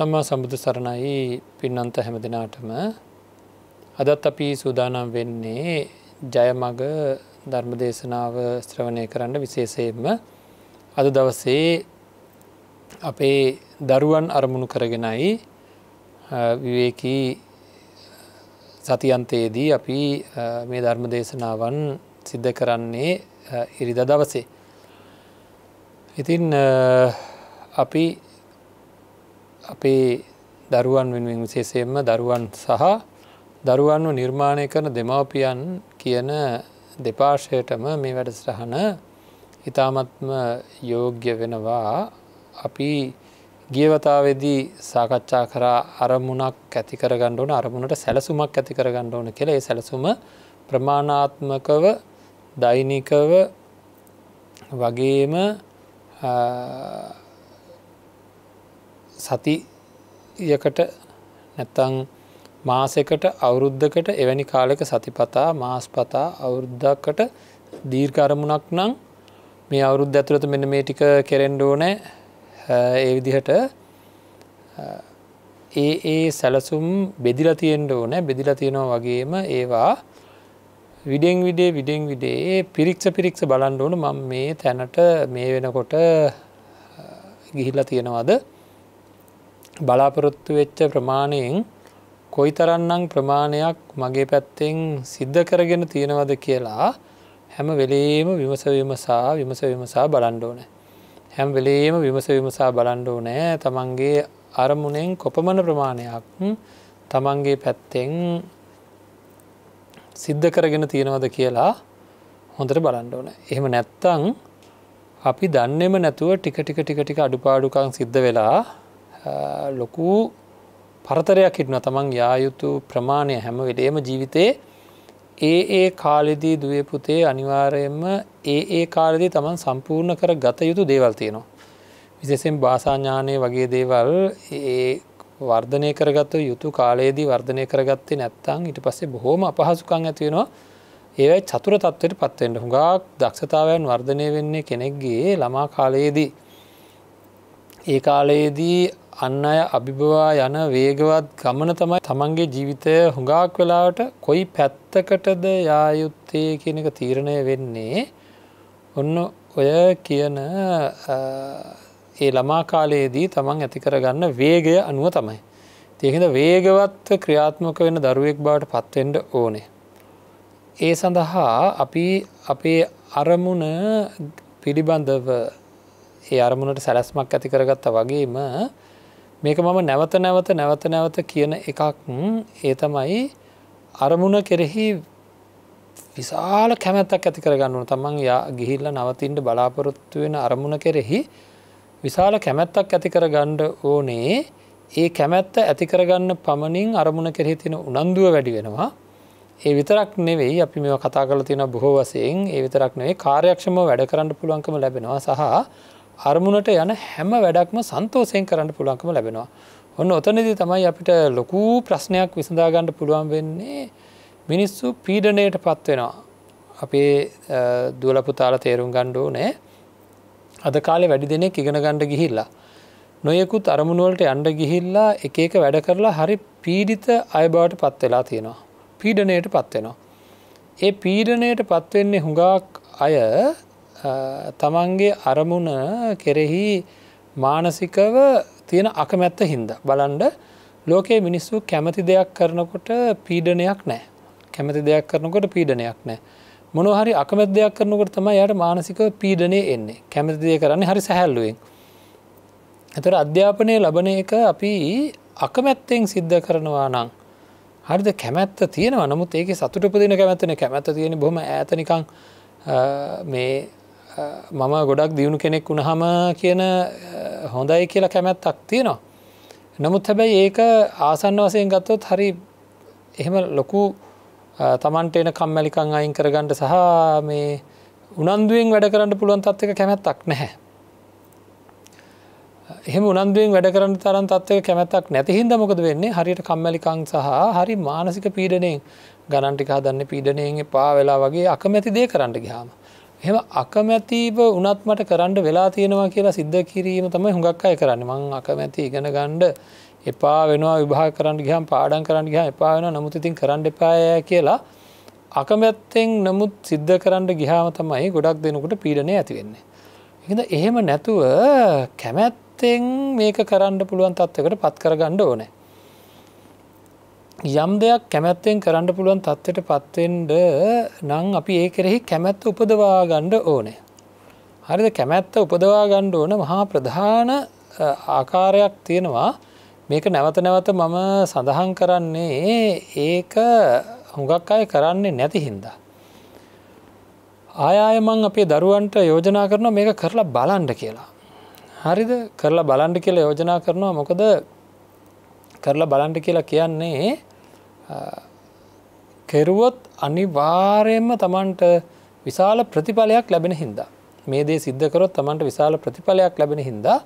සම්මා සම්බුදු සරණයි පින්නන්ත හැම දෙනාටම අදත් අපි සූදානම් වෙන්නේ ජයමග ධර්ම දේශනාව ශ්‍රවණය කරන්න විශේෂයෙන්ම අද දවසේ අපේ දරුවන් අරමුණු කරගෙනයි විවේකී සතියන්තයේදී අපි මේ ධර්ම දේශනාවන් සිද්ධ කරන්නේ ඉරිද දවසේ. ඉතින් අපි අපේ දරුවන් වෙනුවෙන් විශේෂයෙන්ම දරුවන් සහ දරුවන්ව නිර්මාණය කරන දෙමවපියන් කියන දෙපාර්ශයටම මේ වැඩසටහන ඉතාමත්ම යෝග්‍ය වෙනවා අපි ගියවතාවේදී සාකච්ඡා කරා අරමුණක් ඇතිකර ගණ්ඩෝන අරමුණට සැලසුමක් ඇතිකර ගණ්ඩෝන කෙළ ඒ සැලසුම ප්‍රමාණාත්මකව දෛනිකව වගේම සතියකට නැත්තං මාසෙකට අවුරුද්ධකට එවැනි කාලෙක සතිපතා මාස්පතා අවුරුද්ධකට දීර්කරමුණක් නම් මේ අවුරුද්ධ ඇතුළත මෙන මේ ටික කෙරෙන්ඩෝනෑ ඒ විදිහට ඒ ඒ සැලසුම් බෙදිලතියෙන්ට ඕනෑ බෙදිලතියෙනවා වගේම ඒවා විඩෙන් විඩේ විඩෙන් විඩේ පිරික්ෂ පිරික්ෂ බලන්ඩ ඕන මං මේ තැනට මේ වෙනකොට ගිහිල්ලා තියෙනවාද බලාපොරොත්තු වෙච්ච ප්‍රමාණයෙන් කොයි තරන්නම් ප්‍රමාණයක් මගේ පැත්තෙන් සිද්ධ කරගෙන තියෙනවද කියලා හැම වෙලේම විමසවිමසා විමසවිමසා බලන්ඩෝනෑ. හැම් වෙලේම විමසවිමසා බලන්ඩෝනෑ තමන්ගේ අරමුණෙන් කොපමණ ප්‍රමාණයක් තමන්ගේ පැත්තෙන් සිද්ධ කරගෙන තියෙනවද කියලා හොඳට බලන්ඩෝන. එහෙම නැත්තං අපි දන්නෙම නැතුව ටික ටික ටික ටික අඩුපාඩුකං සිද්ධ වෙලා ලොකු පරතරයක් හිටන තමන් යායුතු ප්‍රමාණය හැම වෙලේම ජීවිතේ ඒ ඒ කාලෙදී දුවපුතේ අනිවාරයෙන්ම ඒ ඒ කාලෙදී තමන් සම්පූර්ණ කර ගත යුතු දේවල් තියෙනවා. විශෙසෙන් භාසාඥානය වගේ දේවල් ඒ වර්ධනය කරගත යුතු කාලයේදී වර්ධනය කරගත්තේ නැත්තං ඉට පස්සේ බොහෝම අපහසුකං ඇතිවෙනවා ඒවයි චතුර තත්වයට පත්වෙන්ට හුඟක් දක්ෂතාවයන් වර්ධනය වෙන්නේ කෙනෙක්ගේ ළමා කාලයේදී. ඒ කාලයේදී අන්න අය අභිබවා යන වේගවත් ගමන තමයි තමන්ගේ ජීවිතය හුඟාක් වෙලාවට කොයි පැත්තකටද යායුත්තේ කියන එක තීරණය වෙන්නේ ඔන්න ඔය කියන ඒ ළමා කාලයේදී තමන් ඇතිකරගන්න වේගය අනුව තමයි. තියකද වේගවත් ක්‍රියාත්මක වෙන දරුවෙක් බවට පත්වෙන්ඩ ඕනේ. ඒ සඳහා අපි අපේ අරමුණ පිළිබඳව ඒ අරමුණට සැලැස්මක් ඇතිකරගත්ත වගේම මේක මම නැවත නැවත නැවත නැවත කියන එකක් ඒ තමයි අරමුණ කෙරෙහි විශාල කැමැත්තක් ඇති කරගන්නුව තමන් යා ගිහිල්ල නවතින්ට බලාපොරොත්තු වෙන අරමුණ කෙරෙහි විශාල කැමැත්තක් ඇති කරගණ්ඩ ඕනේ ඒ කැමැත්ත ඇති කරගන්න පමණින් අරමුණ කෙරෙහි තින උනන්දුව වැඩි වෙනවා ඒ විතරක් නෙවෙයි අපි මේ කතා කල තින බොහෝ වසයෙන් ඒ විතරක් නෙවේ කාර්යක්ෂම වැඩ කරන්න පුළුවන්කම ලැබෙනවා සහ අරමුණට යන හැම වැඩක්ම සන්තෝසයෙන් කරන්න පුළුවන්කම ලැබෙනවා. ඔන්න ඔතනදී තමයි අපිට ලොකු ප්‍රශ්නයක් විසඳාගන්න පුළුවන් වෙන්නේ මිනිස්සු පීඩනයට පත්වෙනවා. අපේ දුවලපුතාල තේරුම් ගණ්ඩෝ නෑ අද කාලෙ වැඩි දෙනෙක් ඉගෙන ගණ්ඩ ගිහිල්ලා. නොයෙකුත් අරමුණුවලට අන්ඩ ගිහිල්ලා එක එක වැඩ කරලා හරි පීඩිත අයබවට පත්වෙලා තියෙනවා. පීඩනයට පත්වෙනවා. ඒ පීඩනයට පත්වෙන්නේ හුඟක් අය තමන්ගේ අරමුණ කෙරෙහි මානසිකව තියෙන අකමැත්ත හින්ද. බලන්ඩ ලෝකයේ මිනිස්සු කැමති දෙයක් කරනකොට පීඩනයක් නෑ. කැමති දෙයක් කරනකොට පීඩනයක් නෑ. මොනහරි අකමැත් දෙයක් කරනකොට තම යට මානසික පීඩනය එන්නේ කැමති දෙය කරන්නේ හරි සැහැල්ලුවෙන්. ඇතර අධ්‍යාපනය ලබන එක අපි අකමැත්තෙන් සිද්ධ කරනවා නම්. හරිද කැමැත්ත තියෙන නමුත් ඒක සතුට පදින කැමැත්තන කැමැත්ත තියෙන බොම ඇතනිකං මේ මම ගොඩක් දියුණු කෙනෙක් වුණහම කියන හොඳයි කියලා කැමැත්තක් තියෙනවා. නමුත් හැබැයි ඒක ආසන්න වසයෙන් ගත්තොත් හරි එහෙම ලොකු තමන්ට එන කම්මැලිකං අයින් කරගන්නට සහ මේ උනන්දුවෙන් වැඩ කරන්න පුළුවන් තත්වක කැමැත්තක් නැහැ. එහෙම උනන්දුවෙන් වැඩ කරන්න තරන් තත්වක කැමැත්තක් නැතිහින්ද මොකද වෙන්නේ හරියට කම්මැලිකං සහ හරි මානසික පීඩනයෙන් ගණන්ටික හදන්න පීඩනයෙන් පා වෙලා වගේ අකමැති දේ කරන්න ගහාම. හෙම අකමැතිව උනත් මට කරන්න වෙලා තියෙනවා කියලා සිද්ධ කිරීම තමයි හුඟක් අය කරන්න මං අකමැති ඉගෙන ගණ්ඩ එපා වෙනවා විභා කරන්න ගහම් පාඩන් කරන්න ගහ එපා වෙන නමුත් ඉතින් කරන්න එපාය කියලා අකමැත්තෙන් නමුත් සිද්ධ කරන්න ගිහාම තමයි ගොඩක් දෙනකුට පීඩනය ඇතිවෙන්නේ. එකද එහෙම නැතුව කැමැත්තෙන් මේක කරන්න පුළුවන් තත්වකට පත් කරගණ්ඩ ඕනෑ යම් දෙයක් කැමැත්තෙන් කරන්න පුළුවන් තත්ත්වයට පත්වෙන්ඩ නං අපි ඒ කෙරෙහි කැමැත්ත උපදවා ගණ්ඩ ඕනේ. හරිද කැමැත්ත උපදවා ගණ්ඩ ඕන මහා ප්‍රධාන ආකාරයක් තියෙනවා මේක නැවත නැවත මම සඳහන් කරන්නේ ඒක හුඟක් අය කරන්නේ නැති හින්දා. ආයායමං අපේ දරුවන්ට යෝජනා කරනවා මේක කරලා බලන්ඩ කියලා. හරිද කරලා බලන්ඩ කියලා යෝජනා කරනවා මොකද කරලා බලන්ඩ කියලා කියන්නේ කෙරුවොත් අනිවාර්යෙන්ම තමන්ට විශාල ප්‍රතිඵලයක් ලැබෙන හින්දා. මේ දේ සිද්ධකරොත් තමන්ට විශාල ප්‍රතිඵලයක් ලැබෙන හින්දා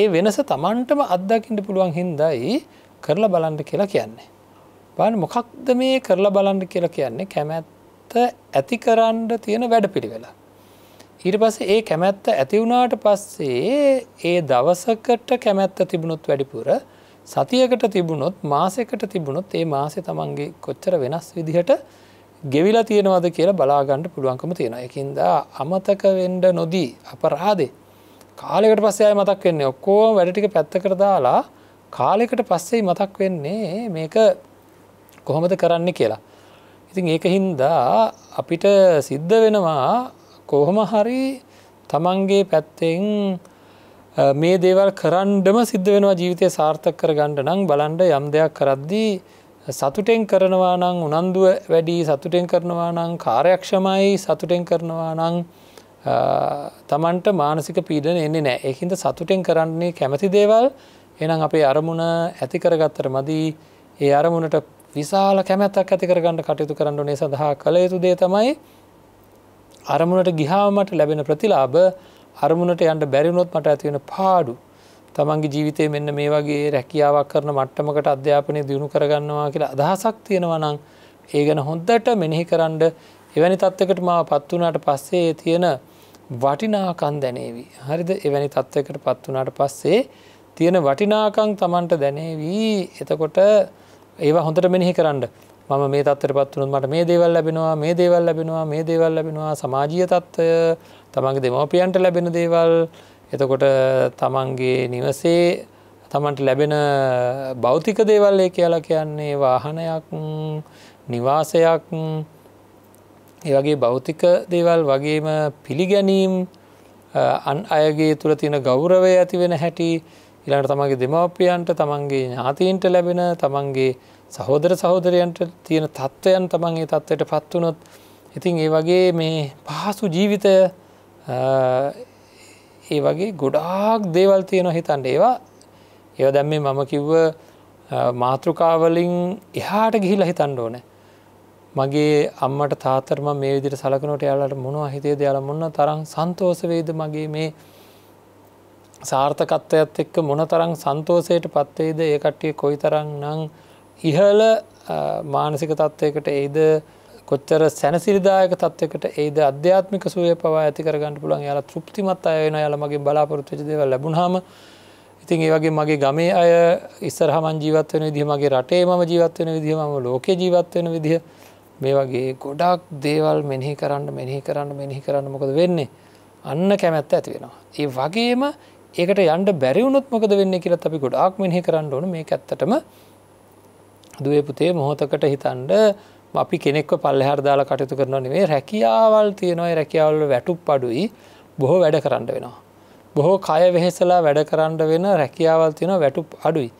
ඒ වෙනස තමන්ටම අත්දකිට පුළුවන් හින්දයි කරලා බලන්ට කියලා කියන්නේ. බන් මොකක්ද මේ කරලා බලන්ට කියලා කියන්නේ කැමැත්ත ඇතිකරන්ඩ තියෙන වැඩ පිළිවෙලා. ඊට පස ඒ කැමැත්ත ඇතිවුණාට පස්සේ ඒ දවසකට කැමැත්ත තිබුණොත් වැඩිපුර සතියකට තිබුණොත් මාසෙකට තිබුණොත් ඒ මාසෙ තමන්ගේ කොච්චර වෙනස් විදිහට ගෙවිලා තියෙනවද කියලා බලාගන්නට පුළුවන්කම තියෙන එකින්දා අමතක වෙන්ඩ නොදී අපරාදේ කාලෙකට පස්සේ අය මතක් වෙන්නේ ඔක්කෝ වැඩටික පැත්තකර දාලා කාලෙකට පස්සේ මතක් වෙන්නේ මේක කොහොමද කරන්න කියලා ඉතින් ඒක හින්දා අපිට සිද්ධ වෙනවා කොහොම හරි තමන්ගේ පැත්තෙන් මේ දේවල් කරන්්ඩම සිද්ධ වෙනවා ජීවිතය සාර්ථක කර ගණ්ඩ නං බලන්ඩ යම් දෙයක් කරද්දී සතුටෙන් කරනවා නං උනන්දුව වැඩි සතුටෙන් කරනවා නං කාර්යක්ෂමයි සතුටෙන් කරනවා නං තමන්ට මානසික පීඩන එන්නේ නෑ එහින්ද සතුටෙන් කරන්නේ කැමති දේවල් එනම් අපේ අරමුණ ඇති කරගත්තර මදී ඒ අරමුණට විශාල කැමැත්තක් ඇති කරගන්න කටයුතු කරන්න නේ සඳහා කළ යුතු දේ තමයි අරමුණට ගිහාමට ලැබෙන ප්‍රතිලාබ අරමුණට යන්ට බැරිවුණොත් මට ඇතිවෙන පාඩු තමන්ගේ ජීවිතය මෙන්න මේ වගේ රැකියාවක් කරන මට්ටමකට අධ්‍යාපනය දියුණු කරගන්නවා කියලා අදහසක් තියෙනවනං ඒ ගැන හොන්දට මෙනෙහි කරන්න එවැනි තත්වකට මාව පත්වනාට පස්සේ තියෙන වටිනාකන් දැනේවී. හරිද එවැනි තත්වකට පත්වනාට පස්සේ තියෙන වටිනාකං තමන්ට දැනේවී එතකොට ඒවා හොඳට මෙනෙහි කරන්න මම මේ තත්තර පත්වනුත් මට මේ දේවල් ලැබෙනවා මේ දේවල් ලැබෙනවා මේ දේවල් ලැබෙනවා සමාජීය තත්ත්වය තමන්ගේ දෙමවපියන්ට ලැබෙන දේවල් එතකොට තමන්ගේ නිවසේ තමන්ට ලැබෙන භෞතික දේවල්ය කියලා කියන්නේ වාහනයක් නිවාසයක් ඒවගේ භෞතික දේවල් වගේම පිළිගැනීම් අන් අයගේ තුළ තියෙන ගෞරවය ඇතිවෙන හැටි ඉළඟට තමන්ගේ දෙමවපියන්ට තමන්ගේ ඥාතීන්ට ලැබෙන තමන්ගේ සහෝදර සහෝදරයන්ට තියෙන තත්ත්වයන් තමන්ගේ තත්ත්වයට පත්වනොත් ඉතින් ඒ වගේ මේ පහසු ජීවිතය ඒ වගේ ගොඩාක් දේවල් තියෙන හිතන්ට ඒවා ඒව දැම්මේ මම කිව්ව මාතෘකාවලින් එහාට ගිහිල හිතන්න ඕන මගේ අම්මට තාතරම මේ විදිට සලකනොට යාලට මොනවා හිතේ දයාල මොන්න තරම් සන්තෝසවේද මගේ මේ සාර්ථකත්වයත් එක්ක මොන තරං සන්තෝසයට පත්වෙයිද ඒකට්ටිය කොයි තරං නං ඉහල මානසික තත්ත්වයකට එයිද කොච්චර සැනසිරිදායක තත්වකට ඒද අධ්‍යාත්මික සුවය පවා ඇති කරගන්න පුළන් යාලා තෘප්තිමත් අයන යාලමගේ බලාපොරත්තුච දේව ලැබුණහම ඉතින් ඒ වගේ මගේ ගමේ අය ඉස්සරහමන් ජීවත් වෙන විදිහ මගේ රටේ මම ජීවත් වෙන විදිහ මම ලෝක ජීවත් වෙන විදිහ මේ වගේ ගොඩක් දේවල් මෙනෙහි කරන්න මෙනෙහි කරන්න මෙනෙහි කරන්න මොකද වෙන්නේ අන්න කැමැත්ත ඇති වෙනවා. ඒ වගේම ඒකට යන්ඩ බැරිවුණොත් මොකද වෙන්න කියලත් අපි ගොඩාක් මෙහි කරන්න ඕන මේ ඇත්තටම දුවපුතේ මොහොතකට හිතන්ඩ අපි කෙනෙක්ව පල්ලහර දාලා කටයුතු කරනවා නෙවේ රැකියාවල් තියෙනවයි රැකියාවල වැටුප් පඩුයි බොහෝ වැඩ කරන්න වෙනවා. බොහෝ කය වෙහෙසලා වැඩ කරන්න වෙන රැකියාවල් තියෙන වැටුප් අඩුයි.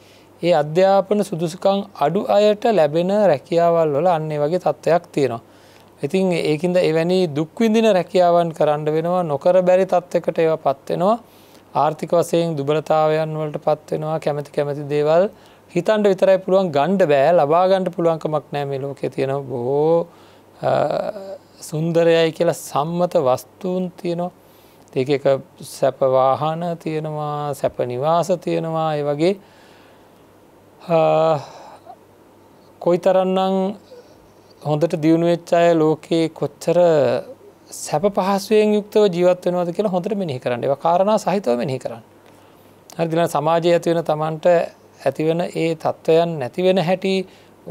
ඒ අධ්‍යාපන සුදුසුකං අඩු අයට ලැබෙන රැකියාවල් වල අන්නේ වගේ තත්ත්වයක් තියෙනවා. ඉතින් ඒකින්ද එවැනි දුක්විඳින රැකියාවන් කරන්න වෙනවා නොකර බැරි තත්ත්වකට ඒව පත්වෙනවා ආර්ථික වසයෙන් දුබලතාවයන් වලට පත්වෙනවා කැමති කැමති දේවල් හිතන්ට විතරයි පුළුවන් ගණ්ඩ බෑ ලබාගණ්ඩ පුළුවන්කමක් නෑ මේ ලෝකෙ තියෙන බෝ සුන්දරයයි කියලා සම්මත වස්තුූන් තියෙනවා ඒක එක සැපවාහන තියෙනවා සැපනිවාස තියෙනවා ඒ වගේ කොයි තරන්නම් හොඳට දියුණුවෙච්චාය ලෝකයේ කොච්චර සැප පහසුවෙන් යුක්තව ජීවත් වෙනවාද කියලා හොඳට මෙිහි කරන්න කාරණා සහිතව මෙහි කරන්න හරිදින සමාජය ඇතිවෙන තමන්ට ඇතිවෙන ඒ තත්ත්වයන් නැතිවෙන හැටි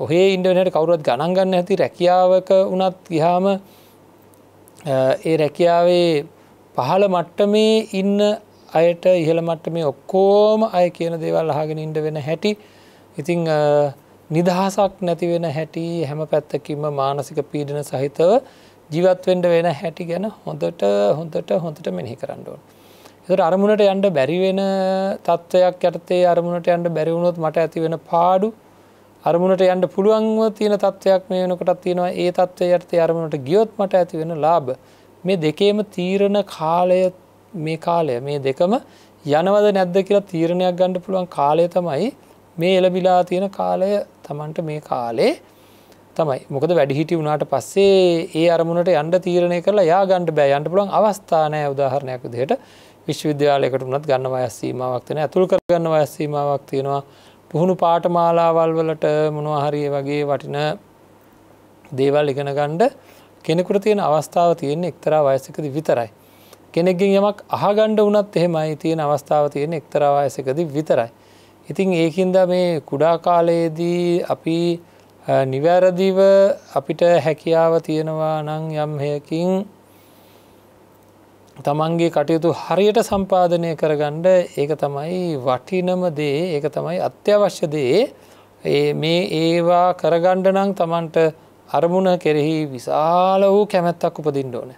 ඔහේ ඉන්ඩනට කවරුවත් ගණන් ගන්න ඇති රැකියාවක වනත් ගිහාම ඒ රැකියාවේ පහළ මට්ටමේ ඉන්න අයට ඉහළ මට්ට මේ ඔක්කෝම අය කියන දේවල් අහගෙන ඉඩ වෙන හැටි ඉතිං නිදහසක් නැතිවෙන හැටි හැම පැත්තකින්ම මානසික පීඩන සහිතව ජීවත්වෙන්ඩ වෙන හැටි ගැන හොඳට හොඳට හොඳට මෙහි කරන්නඩුවන්. එතට අරමුණට යන්ට බැරිවෙන තත්ත්වයක් යටතේ අරමුණට යන්ට බැරිවුණොත් මට ඇතිවෙන පාඩු අරමුණට යන්ට පුළුවන්ව තියෙන තත්ත්වයක් මේ වෙනකොටත් තියෙනවා ඒ තත්ත්වය යටතේ අරමුණට ගියොත් මට ඇතිවෙන ලාබ මේ දෙකේම තීරණ කාලය මේ කාලය මේ දෙකම යනවද නැද්ද කියලා තීරණයක් ගණ්ඩ පුළුවන් කාලය තමයි මේ එලබිලා තියෙන කාලය තමන්ට මේ කාලේ තමයි මොකද වැඩිහිටි වුණට පස්සේ ඒ අරමුණට යන්ඩ තීරණය කරලා යා ගණ්ඩ බෑ යන්ට පුළුවන් අවස්ථානය උදාහරණයක් දෙයට විශ්වවිද්‍යාලයකට වනත් ගන්න වයස්සීමාවක් වෙන ඇතුළ කරගන්න වයස්සීමාවක් තියෙනවා පුහුණු පාටමාලාවල් වලට මොනවාහරිය වගේ වටින දේවල් ඉගෙන ගණ්ඩ කෙනෙකුට තියෙන අවස්ථාව තියෙන එක්තරා වයසකද විතරයි. කෙනෙක්ගෙන් යමක් අහගණ්ඩ වනත් එහෙමයි තියෙන අවස්ථාව තියෙන එක්තරා වයසකද විතරයි. ඉතිං ඒකින්ද මේ කුඩා කාලයේදී අපි නිවැරදිව අපිට හැකියාව තියෙනවා නං යම් හයකින් තමන්ගේ කටයුතු හරියට සම්පාධනය කරගණ්ඩ ඒක තමයි වටිනම දේ ඒක තමයි අත්‍යවශ්‍ය දේ මේ ඒවා කරගණ්ඩනං තමන්ට අරමුණ කෙරෙහි විශාල වූ කැමැත්තක් උපදින්ඩ ඕන.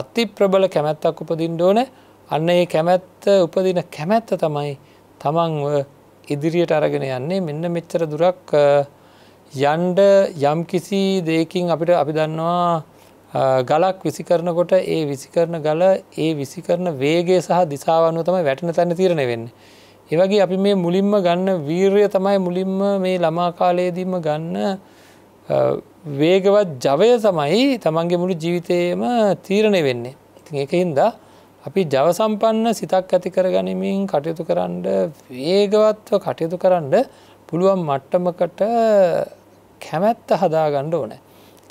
අති ප්‍රබල කැමැත්තක් උපදින්ඩ ඕන අන්න ඒ කැමැත්ත උපදින කැමැත්ත තමයි තමන්ව ඉදිරියට අරගෙන යන්නේ මෙන්න මෙච්චර දුරක් යන්ඩ යම් කිසි දෙකින් අපිට අපි දන්නවා ගලක් විසි කරනකොට ඒ විසි කරන ගල ඒ විසි කරන වේගේ සහ දිසාවනුව තමයි වැටන තැන තිරණ වෙන්න. ඒවගේ අපි මේ මුලින්ම ගන්න වීර්ය තමයි මුලින්ම මේ ළමාකාලයේදීම ගන්න වේගවත් ජවය තමයි තමන්ගේ මුළු ජීවිතයම තීරණය වෙන්නේ. ඉතින් ඒක හින්දා අපි ජවසම්පන්න සිතක් ඇති කර ගනිමින් කටයුතු කරන්න වේගවත්ව කටයුතු කරන්න පුළුවන් මට්ටමකට කැමැත්ත හදාගණ්ඩ ඕනෑ.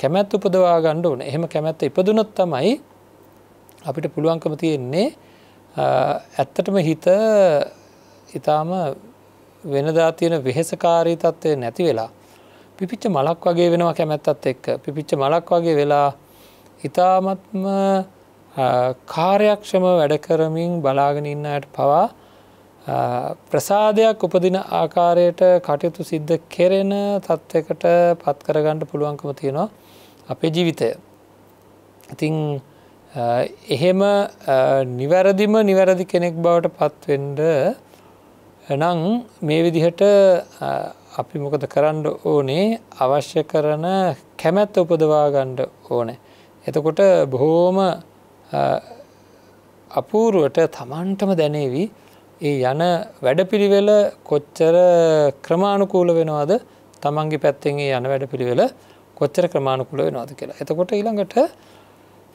කැමැත් උපදවා ගණ්ඩ ඕන එහෙම කැමැත්ත ඉපදුනොත් තමයි අපිට පුළුවන්කම තියෙන්නේ ඇත්තටම හිත ඉතාම වෙනදා තියෙන වෙහෙසකාරී තත්ත්වය නැති වෙලා පිපිච්ච මලක් වගේ වෙනවා කැමැත්තත් එක්ක පිපිච්ච මලක් වගේ වෙලා ඉතාමත්ම කාර්යක්ෂම වැඩ කරමින් බලාගෙන ඉන්න අයට පවා ප්‍රසාදයක් උපදින ආකාරයට කටයුතු සිද්ධ කෙරෙන තත්ත්වකට පත්කරගන්නට පුළුවන්කම තියෙනවා අපේ ජීවිතය. ඉතිං එහෙම නිවැරදිම නිවැරදි කෙනෙක් බවට පත්වෙන්ඩ නං මේ විදිහට අපි මොකද කරන්න ඕනේ අවශ්‍ය කරන කැමැත්ත උපදවාගණ්ඩ ඕනෑ. එතකොට බොහෝම අපූරුවට තමන්ටම දැනේවි ඒ යන වැඩපිළිවෙල කොච්චර ක්‍රමාණුකූල වෙනවාද තමන්ගේ පැත්තෙන්ගේ යන වැඩපිළිවෙල කොච්චර ක්‍රමාණුකුල වෙනවාද කියලා. එතකොට ඊළඟට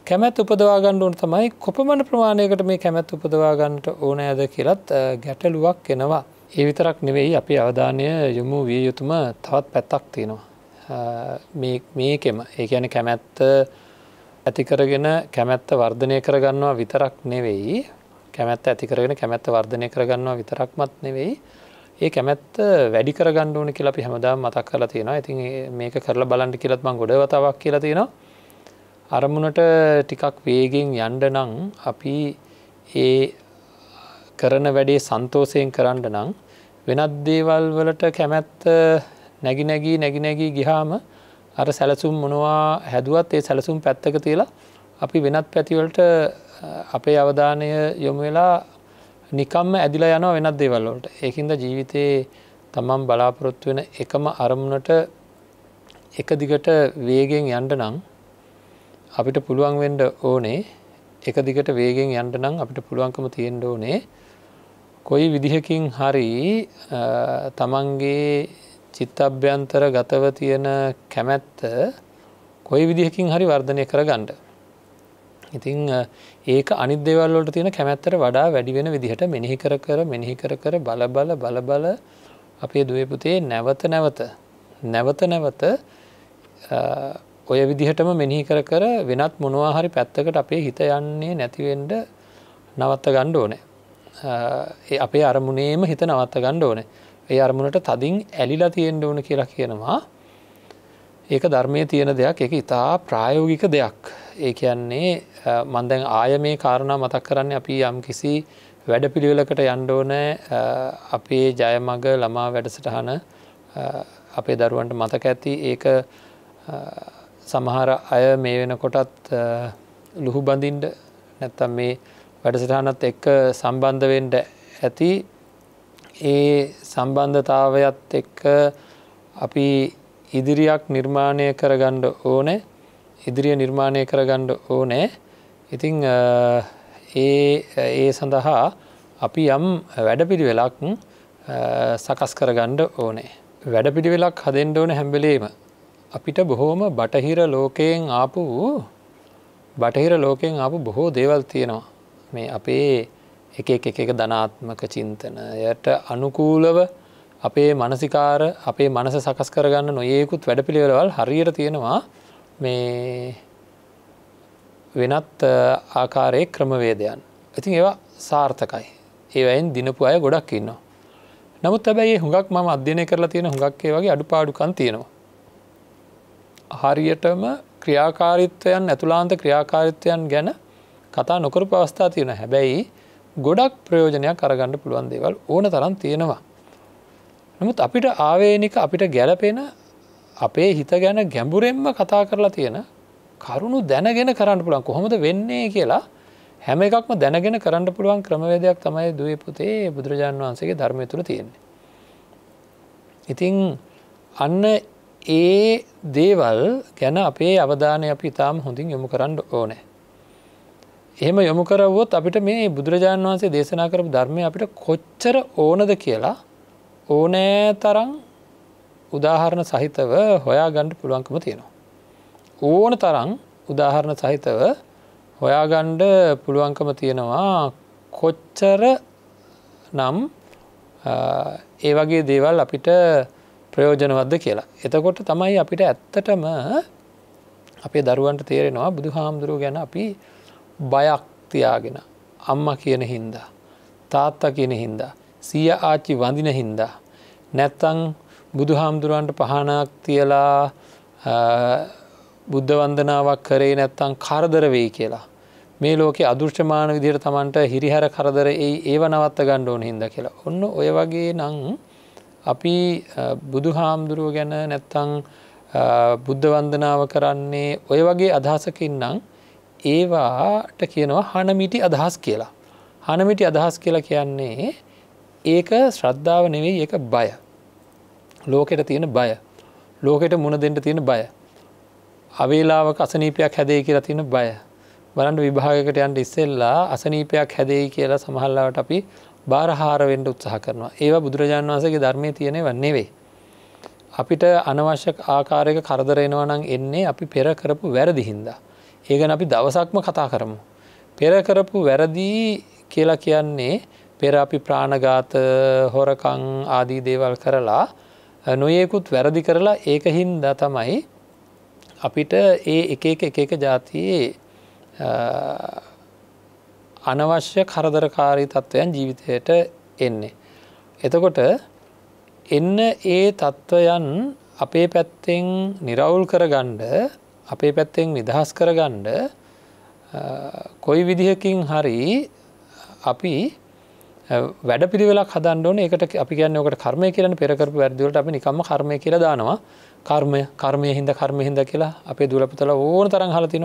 කැමැත් උපදවාගන්න ඕන තමයි කොපමණ ප්‍රමාණයකට මේ කැමැත් උපදවාගන්නට ඕන ඇද කියලත් ගැටලුවක් එනවා. ඒ විතරක් නෙවෙයි අපි අවධානය යොමු විය යුතුම තවත් පැත්තක් තියෙනවා. මේකෙම ඒ ගැන කැමැත්ත ඇතිකරගෙන කැමැත්ත වර්ධනය කරගන්නවා විතරක් නෙවෙයි කැමැත්ත ඇතිකරගෙන කැමැත්ත වර්ධනය කරගන්නවා විතරක්මත් නෙවෙයි ඒ කැමැත්ත වැඩි කරගන්න ඕන කියලා අපි හැමදා මතක් කලා තියෙනවා ඉතින් මේක කරලා බලන්ට කියලත් මං ගොඩවතාවක් කියලා තියෙනවා අරමුණට ටිකක් වේගෙන් යන්ඩ නං අපි ඒ කරන වැඩේ සන්තෝසයෙන් කරන්න නං වෙනත් දේවල් වලට කැමැත්ත නැගිනැගී නැගිනැගී ගිහාම අර සැලසුම් මොනවා හැදුවත් ඒ සැලසුම් පැත්තක තියලා අපි වෙනත් පැතිවලට අපේ අවධානය යොමු වෙලා නිකම්ම ඇදිලා යන වෙනත් දේවල්ලට ඒකින්ද ජීවිතයේ තමන් බලාපොරොත්තු වෙන එකම අරමුණට එක දිගට වේගෙන් යන්ඩ නං අපිට පුළුවන් වෙන්ඩ ඕනේ එක දිගට වේගෙන් යන්ඩ නං අපිට පුළුවන්කම තියෙන්ඩ ඕනේ කොයි විදිහකින් හරි තමන්ගේ චිත්තභ්‍යන්තර ගතව තියෙන කැමැත්ත කොයි විදිහකින් හරි වර්ධනය කර ගණ්ඩ ඉතිං ඒක අනිදේවල්ලට තියෙන කැමැත්තර වඩා වැඩි වෙන විදිහට මෙනිහි කර කර මෙනිහි කර කර බලබල බලබල අපේ දුවපුතේ නැවත නැවත නැවත නැවත ඔය විදිහටම මෙනිහි කර කර වෙනත් මොනවාහරි පැත්තකට අපේ හිත යන්නේ නැතිවෙන්ඩ නවත්ත ගණ්ඩ ඕනේ ඒ අපේ අරමුණේම හිත නවත්ත ගණ්ඩ ඕන ඒ අරමුණට තදින් ඇලිලා තියෙන්ඩ ඕන කියලා කියනවා ඒක ධර්මය තියෙන දෙයක් එක ඉතා ප්‍රායෝගික දෙයක් ඒ කියන්නේ මන්දැන් ආය මේ කාරණා මතක් කරන්න අපි යම් කිසි වැඩ පිළිවෙලකට යන්ඩෝන අපේ ජයමග ළමා වැඩසටහන අපේ දරුවන්ට මතක ඇති ඒක සමහර අය මේ වෙනකොටත් ලුහු බඳින්ඩ නැත්තම් මේ වැඩසටහනත් එක්ක සම්බන්ධවෙන්ට ඇති ඒ සම්බන්ධතාවයත් එක්ක අපි ඉදිරියක් නිර්මාණය කරගණ්ඩ ඕනෑ ඉදිරිය නිර්මාණය කරගණ්ඩ ඕනෑ ඉතිං ඒ ඒ සඳහා අපි යම් වැඩපිඩි වෙලක් සකස් කරගණ්ඩ ඕනේ. වැඩපිඩි වෙලක් හදෙන්ඩ ඕන හැම්බෙලේම. අපිට බොහෝම බටහිර ලෝකයෙන් ආපු බටහිර ලෝකයෙන් ආපු බොහෝ දේවල් තියෙනවා. මේ අපේ එක එක එක ධනාත්මක චින්තනයට අනුකූලව අපේ මනසිකාර අපේ මනස සකස් කරගන්න නොයෙකුත් වැඩපිළිවෙලවල් හරියට තියෙනවා මේ වෙනත් ආකාරයේ ක්‍රමවේදයන්. ඉතින් ඒවා සාර්ථකයි. ඒවයින් දිනපු අය ගොඩක් ඉන්නවා. නමුත් හැබැයි හුඟක් මම අධ්‍යනය කරලා තියෙන හුඟක්කේ වගේ අඩුපාඩුකන් තියෙනවා. හරියටම ක්‍රියාකාරිත්වයන් ඇතුලාන්ත ක්‍රියාකාරිත්වයන් ගැන කතා නොකර පවස්ථා තියෙන හැබැයි ගොඩක් ප්‍රයෝජනයක් අරගණඩ පුළුවන් දේවල් ඕන තරම් තියෙනවා. නමුත් අපිට ආවේනික අපිට ගැලපෙන අපේ හිත ගැන ගැඹුරෙන්ම කතා කරලා තියෙන කරුණු දැනගෙන කරන්න පුළන් කොහොමද වෙන්නේ කියලා හැම එකක්ම දැනගෙන කරන්න පුළුවන් ක්‍රමවේදයක් තමයි දුවේ පුතේ බුදුරජාණන් වහන්සේගේ ධර්මය තුළ තියෙන්නේ. ඉතිං අන්න ඒ දේවල් ගැන අපේ අවධානය අපි ඉතාම හොඳින් යොමු කරන්න ඕනෑ. එහෙම යොමු කරවොත් අපිට මේ බුදුරජාණන් වහන්සේ දේශනා කරපු ධර්මය අපිට කොච්චර ඕනද කියලා ඕනෑ තරම් උදාහරණ සහිතව හොයාගණ්ඩ පුළුවන්කම තියෙනවා. ඕන තරං උදාහරණ සහිතව හොයාගණ්ඩ පුළුවන්කම තියෙනවා කොච්චර නම් ඒ වගේ දේවල් අපිට ප්‍රයෝජනවද්ද කියලා. එතකොට තමයි අපිට ඇත්තටම අපේ දරුවන්ට තේරෙනවා බුදු හාමුදුරුව ගැන අපි බයක් තියාගෙන අම්ම කියන හින්දා. තාත්තා කියන හින්දා. සිය ආච්චි වඳින හින්දා. නැත්තං බුදු හාමුදුරුවන්ට පහනක් තියලා බුද්ධ වන්දනාවක් කරේ නැත්තං කරදර වෙයි කියලා. මේ ලෝකෙ අදෘෂ්්‍යමාන විදිර තමන්ට හිරිහැර කරදර ඒ ඒව නවත්ත ගණ්ඩෝන හිද කියලා. ඔන්න ඔය වගේ නං අපි බුදු හාමුදුරුව ගැන නැත්තං බුද්ධ වන්දනාව කරන්නේ ඔය වගේ අදහසකින්නම් ඒවාට කියනවා හනමිටි අදහස් කියලා. හනමිටි අදහස් කියලා කියන්නේ ඒක ශ්‍රද්ධාව නෙවෙයි ඒ බය. ලෝකෙට තියෙන බය ලෝකෙට මුණ දෙෙන්ට තියෙන බය අවේලාවක අසනීපයක් හැදේ කියලා තියෙන බය බලන්ට විභාගකට යන්ට ඉස්සෙල්ලා අසනීපයක් හැදේ කියලා සමහල්ලාවට අපි බාරහාරවෙන්ට උත්සාහ කරනවා ඒවා බුදුරජාණන් වන්සගේ ධර්මය තියනෙ වන්නේ වේ. අපිට අනවශ්‍ය ආකාරයක කරදරෙනවා නම් එන්නේ අපි පෙර කරපු වැරදිහින්දා. ඒගන අපි දවසක්ම කතා කරමු. පෙර කරපු වැරදිී කියලා කියන්නේ පෙර අපි ප්‍රාණගාත හොරකං ආදී දේවල් කරලා නොයෙකුත් වැරදි කරලා ඒක හින්දා තමයි අපිට ඒ එක එක එක එක ජාතියේ අනවශ්‍ය කරදරකාරී තත්ත්වයන් ජීවිතයට එන්නේ. එතකොට එන්න ඒ තත්ත්වයන් අපේ පැත්තෙන් නිරවුල් කරගණ්ඩ අපේ පැත්තෙන් නිදහස් කරගණ්ඩ කොයි විදිහකින් හරි අපි වැඩ පිළිවෙලක් හදන්නඩෝන එකට අපි කියන්න ඕකට කර්මය කියන පෙරකරපු වැදදිලට අපි නිකම කර්මය කියල දානවා කර්මය කර්මය හිද කර්මය හිද කියලා අපේ දුලපතල ඕන තරන් හලතින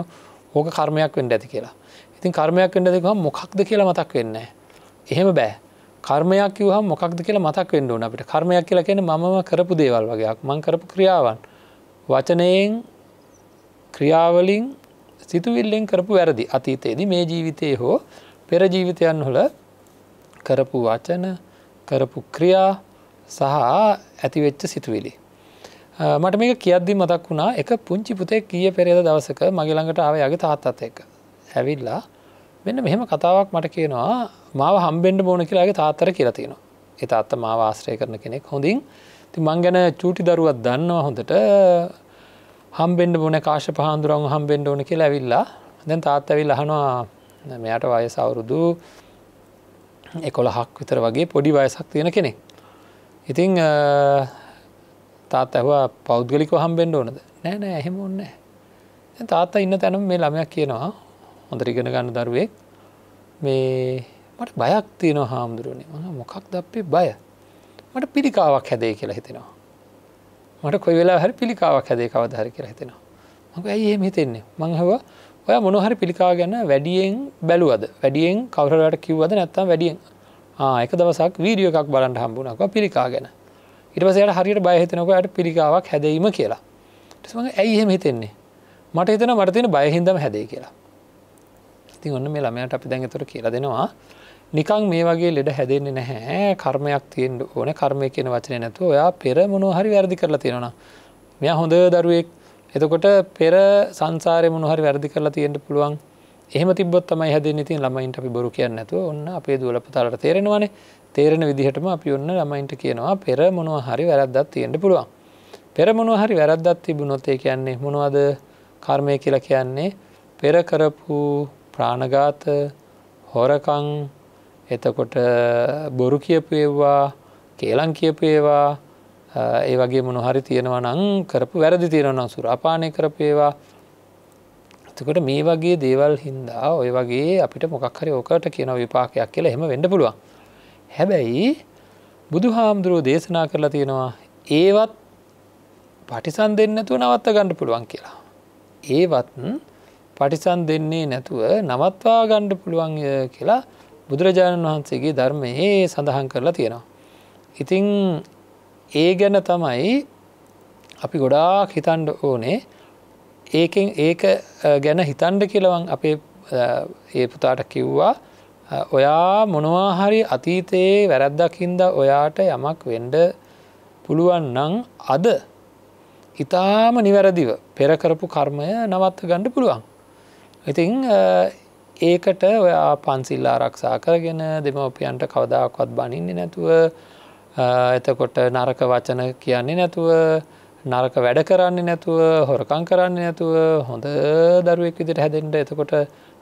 ඕක කර්මයක් වෙන්ඩ ඇති කියලා ඉතින් කර්මයක් වෙන්ඩ දෙක මොකක්ද කියලා මතක් වෙන්නේ එහෙම බෑ කර්මයක් කිවහ මොකක්ද කියලා මතක් වෙන්න ඕන අපිට කර්මයක් කියලා කියන මම කරපු දේවල් වගේයක් මං කරපු ක්‍රියාවන් වචනයෙන් ක්‍රියාවලින් සිතුවිල්ලෙන් කරපු වැරදි අතීතයේදී මේ ජීවිතයේ හෝ පෙරජීවිතයන් හොල කරපු වචන කරපු ක්‍රියා සහ ඇතිවෙච්ච සිතුවිලි. මට මේක කියද්දි මතක් වුණා එක පුංචි පුතේ කිය පෙරේද දවසක මගේළඟට ආවයාගේ තාත්තත් එක ඇවිල්ලා මෙන්න මෙහෙම කතාවක් මට කියනවා මාව හම්බෙන්ඩ බෝන කියලාගේ තාත්තර කියලතිනවා. එත අත්ත මාව ආශ්‍රය කරන කෙනෙක් හොඳින් ති මං ගැන චූටි දරුවත් දන්නවා හොඳට හම්බෙන්ඩ බොන කාශ පහන්දුරන් හම්බෙන්ඩ ඕන කියලා ඇවිල්ලා දැන් තාත්තවිල් අහනවා මෙයට වය සවුරුදු එකොළහක් විතර වගේ පොඩි වයසක් තියෙන කෙනෙක්. ඉතිං තාත් ඇහවා පෞද්ගලික හම්බෙන්ඩ ඕනද නෑ නෑ එහෙම ඔන්න තාත්තා ඉන්න තැනම් මේ ළමයක් කියනවා හොඳ ඉගෙන ගන්න දරුවෙක් මේ මට බයක් තියෙන හාමුදුරුවනේ ම මොකක් දපේ බය මට පිළිකාවක් හැදේ කියලා හිතෙනවා මට කොයි වෙලා හරි පිළිකාවක් හැදේ කවදහර කියලා හිතෙනවා මක ඇයි එහෙම හිතෙන්නේ මංහවා ඔය මොනහරි පිළිකා ගැන වැඩියෙන් බැලුවද වැඩියෙන් කවරලට කිව්වද නැත්තම් වැඩියෙන් ආයක දවසක් වීඩියෝ එකක් බලන්ට හම්බුණක් පිළිකා ගැන ඉටවසයට හරියට බයහිතනකට පිළිකාවක් හැදීම කියලා ටසම ඇයිහෙම හිතෙන්නේ මට හිතන මටතින බයහින්දම හැදේ කියලා ඉතින් ඔන්න මේ ළමයට අපි දැන් තොර කියලා දෙනවා නිකං මේ වගේ ලෙඩ හැදෙන්නේ නැහැ කර්මයක් තියෙන්ට ඕන කර්මය කියෙන වචනය නැතුව ඔයා පෙර මොනෝ හරි වැරදි කරලා තියෙනවා මෙයා හොඳ දරුවෙක් එතකොට පෙර සංසාරය මොනහරි වැරදි කරලා තියෙන්ට පුළුවන් එහම තිබොත් තමයි හැද ඉතින් ළමයින්ට අපි බොරු කියන්න ඇතුව ඔන්න අපේ දුවලපතාලට තේරෙනවානේ තේරෙන විදිහටම අපි ඔන්න ළමයින්ට කියනවා පෙර මොනවා හරි වැරද්දත් තියෙන්ට පුළුවන් පෙර මොනවා හරි වැරද්දත් තිබුණොත්තේ කියන්නේ මොනවද කර්මය කියලා කියන්නේ පෙර කරපු ප්‍රාණගාත හොරකං එතකොට බොරු කියපු ඒවා කේලං කියපු ඒවා ඒ වගේ මොනොහරි තියෙනවා නං කරපු වැරදි තියෙනවා සුරාපානය කරපේවා එතකොට මේ වගේ දේවල් හින්දා ඔය වගේ අපිට මොකක්හරි ඕකට කියන විපාකයක් කියලා එහෙම වෙඩ පුළුවන් හැබැයි බුදු හාමුදුරුව දේශනා කරලා තියෙනවා ඒවත් පටිසන් දෙන්න නැතුව නවත්ත ගණ්ඩ පුළුවන් කියලා ඒවත් පටිසන් දෙන්නේ නැතුව නවත්වා ගණ්ඩ පුළුවන් කියලා බුදුරජාණන් වහන්සේගේ ධර්මයේ සඳහන් කරලා තියෙනවා ඉතිං ඒ ගැන තමයි අපි ගොඩාක් හිතන්ඩ ඕනේ ඒකෙන් ඒක ගැන හිතන්ඩ කියලවන් අපේ ඒ පුතාට කිව්වා ඔයා මොනවාහරි අතීතයේ වැරැද්දකින්ද ඔයාට යමක් වෙන්ඩ පුළුවන් නං අද ඉතාම නිවැරදිව පෙරකරපු කර්මය නවත්ත ගණ්ඩ පුළුවන්. ඉතිං ඒකට ඔයා පන්සිල්ලා රක්ෂා කරගෙන දෙමවපියන්ට කවදාවක්වත් බනින්නේ නැතුව එතකොට නරක වචන කියන්නේ නැතුව නරක වැඩ කරන්නේ නැතුව හොරකං කරන්නේ නැතුව හොඳ දරුවෙක් විදිට හැදෙන්ට එතකොට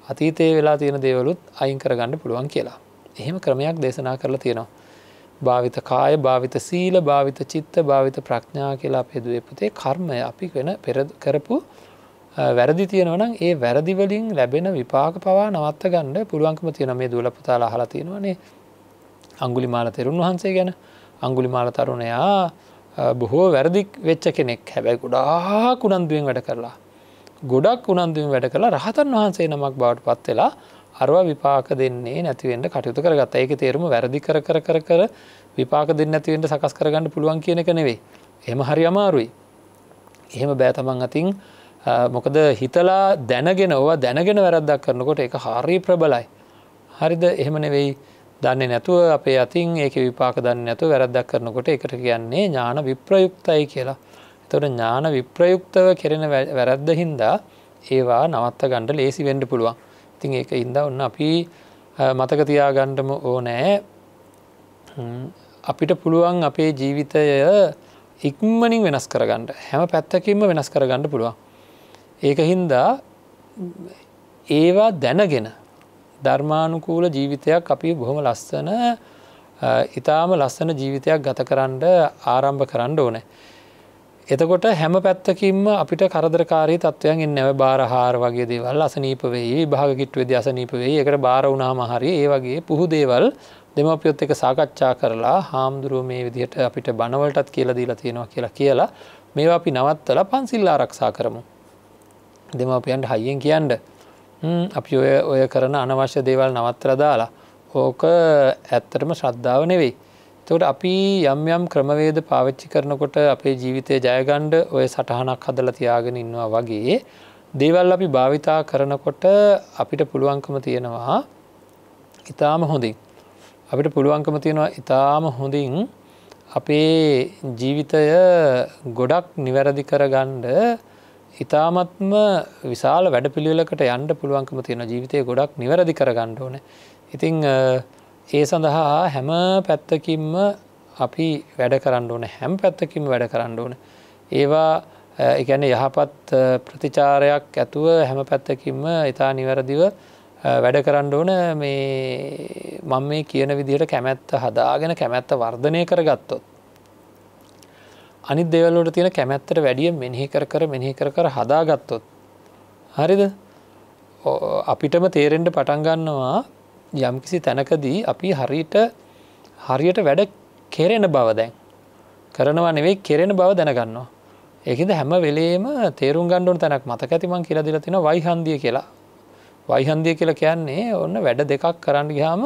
අතීතයේ වෙලා තියෙන දේවලුත් අයින් කරගන්න පුළුවන් කියලා. එහෙම ක්‍රමයක් දේශනා කරලා තියෙනවා. භාවිත කාය භාවිත සීල භාවිත චිත්ත භාවිත ප්‍රඥා කියලා පෙදුවේ පුතේ කර්මය අපි වෙන කරපු වැරදි තියෙනවනම් ඒ වැරදිවලින් ලැබෙන විපාක පවා නවත්ත ගණ්ඩ පුළුවන්කම තියෙන මේ දුවලපුතාලා හලා තියෙනවනේ අංගුලි මාල තෙරුන් වහන්සේ ගැන අංගුලිමාල තරුණයා බොහෝ වැරදික් වෙච්ච කෙනෙක් හැබැයි ගොඩා කුණන්දුවෙන් වැඩ කරලා. ගොඩක් උනන්දුවෙන් වැඩ කළ රහතන් වහන්සේ නමක් බවට පත් වෙලා අරව විපාක දෙන්නේ නැතිවෙන්ට කටයුතු කරගත් ඒක තේරුම වැරදි කර කර කර කර විපාක දෙන්න ඇතිවෙන්ට සකස් කරගන්න පුළුවන් කියන එක නෙවේ. එහම හරි අමාරුයි. එහෙම බෑතමන් අතින් මොකද හිතලා දැනගෙන ඔවා දැනගෙන වැරද්දක් කරනකොට එක හාරී ප්‍රබලයි. හරිද එහෙම නෙවෙයි දන්නේ නැතුව අපේ අතින් ඒක විපාක දන්න නැතු වැරද්දක් කරනකොට එකට කියන්නේ ඥාන විප්‍රයුක්තයි කියලා. එතොට ඥාන විප්‍රයුක්තව කෙරෙන වැරද්ද හින්දා ඒවා නවත්ත ගණ්ඩ ලේසි වෙන්ඩ පුළුවන්. ඉතින් ඒක හින්දා ඔන්න අපි මතකතියා ගණ්ඩම ඕනෑ අපිට පුළුවන් අපේ ජීවිතය ඉක්මනින් වෙනස් කරගන්නඩ හැම පැත්තකින්ම වෙනස් කරගන්න පුළුවන්. ඒක හින්දා ඒවා දැනගෙන ධර්මානුකූල ජීවිතයක් අපි බොහොම ලස්සන ඉතාම ලස්සන ජීවිතයක් ගත කරන්න ආරම්භ කරන්න ඕන. එතකොට හැම පැත්තකින්ම අපිට කරදරකාරී තත්වයන් එන්න නැව බාරහාර වගේ දේවල් අසනීපවෙයි භාගකිට්වේ දසනීපවෙයි එකට බාර වුණාම හරි ඒ වගේ පුහු දේවල් දෙමපියොත් එක සාකච්ඡා කරලා හාමුදුරුව මේ විදිහට අපිට බණවලටත් කියලදීලා තියෙනවා කියලා කියලා මේවා අපි නවත්තල පන්සිල් ආරක්ෂා කරමු. දෙමපියන්ට හයියෙන් කියන්ට අපි ඔය ඔය කරන අනවශ්‍ය දේවල් නවත්තර දාලා ඕක ඇත්තටම ශ්‍රද්ධාව නෙවෙයි. තොට අපි යම් යම් ක්‍රමවේද පාවිච්චි කරනකොට අපේ ජීවිතය ජයගණ්ඩ ඔය සටහනක් හදල තියාගෙන ඉන්නවා වගේ දේවල් අපි භාවිතා කරනකොට අපිට පුළුවන්කම තියෙනවා ඉතාම හොඳින්. අපිට පුළුවන්කම තියෙනවා ඉතාම හොඳින් අපේ ජීවිතය ගොඩක් නිවැරදි කරගණ්ඩ ඉතාමත්ම විශාල වැඩ පිළිවෙලකට යන්න පුළුවන්කම තියෙන ජීවිතය ගොඩක් නිවැරදි කරගන්න ඕන. ඉතිං ඒ සඳහා හැම පැත්තකින්ම අපි වැඩ කරන්න ඕන හැම් පැත්තකින් වැඩ කරන්න ඕන. ඒවා එකැන යහපත් ප්‍රතිචාරයක් ඇතුව හැම පැත්තකින්ම ඉතා නිවැරදිව වැඩ කරන්න ඕන මේ මං මේ කියන විදිහට කැමැත්ත හදාගෙන කැමැත්ත වර්ධනය කරගත්තොත්. අනි දෙවල්ලට තියෙන කැමැත්තට වැඩිය මෙහි කර කර මෙහි කර කර හදාගත්තොත්. හරිද අපිටම තේරෙන්ට පටන්ගන්නවා යම්කිසි තැනකදී අපි හරිට හරියට වැඩ කෙරෙන බව දැන්. කරනවා නෙවෙයි කෙරෙන බව දැනගන්නවා. ඒකද හැම වෙලේම තේරුම් ගණ්ඩුන් තැනක් මතක ඇතිමං කියලා දිල තින වයිහන්දිය කියලා. වයිහන්දිය කියලා කියන්නේ ඔන්න වැඩ දෙකක් කරන්න ගහාම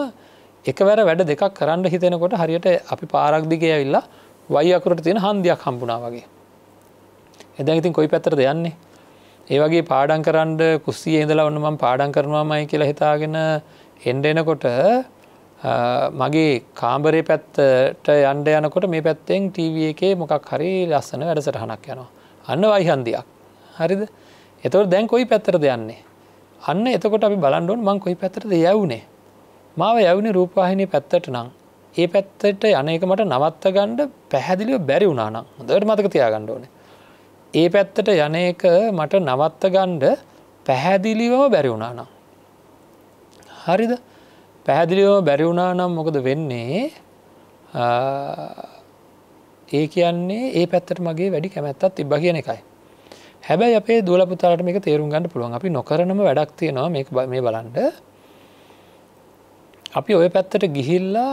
එකවැර වැඩ දෙකක් කරන්න හිතෙනකොට හරියට අපි පාරක්දිගය විල්ලා වයිකුරට තියෙන හන්දයක් හම්බුණා වගේ. එදැ ඉතින් කොයි පැතරද යන්නේ. ඒවගේ පාඩන් කරන්ඩ කුස්සිය ඉඳලා ඔන්න මම පාඩන් කරනවාමයි කියලා හිතාගෙන එන්ඩ එනකොට මගේ කාම්බරේ පැත්තට යන්ඩ යනකොට මේ පැත්තෙන් ටව එකේ මොකක් හරි ලස්සන වැඩසටහනක් යනවා. අන්න වයිහන්දයක්. හරිද එතවට දැන් කොයි පැත්තර දෙයන්නේ. අන්න එතකොට අපි බලන්ඩුවන් මං කොයි පැතරද යැවුණේ. මාව යවුණ රූපවාහිනය පැත්තට නං ඒ පැත්තට යන එක මට නවත්ත ගණ්ඩ පැහැදිලිව බැරි වුනානම් හොදට මතක තියාගණ්ඩ ඕන ඒ පැත්තට යන එක මට නවත්ත ගණ්ඩ පැහැදිලිවම බැරි වුනානම් හරිද පැහැදිලිව බැරි වුනානම් මොකද වෙන්නේ ඒ කියන්නේ ඒ පැත්තට මගේ වැඩි කැමැත්තත් තිබ්බ කියන එකයි හැබැයි අපේ දුවල පුතාලට මේක තේරුම් ගන්න පුළුවන් අපි නොකරනම වැඩක් තියෙනවා මේ බලන්ඩ අපි ඔය පැත්තට ගිහිල්ලා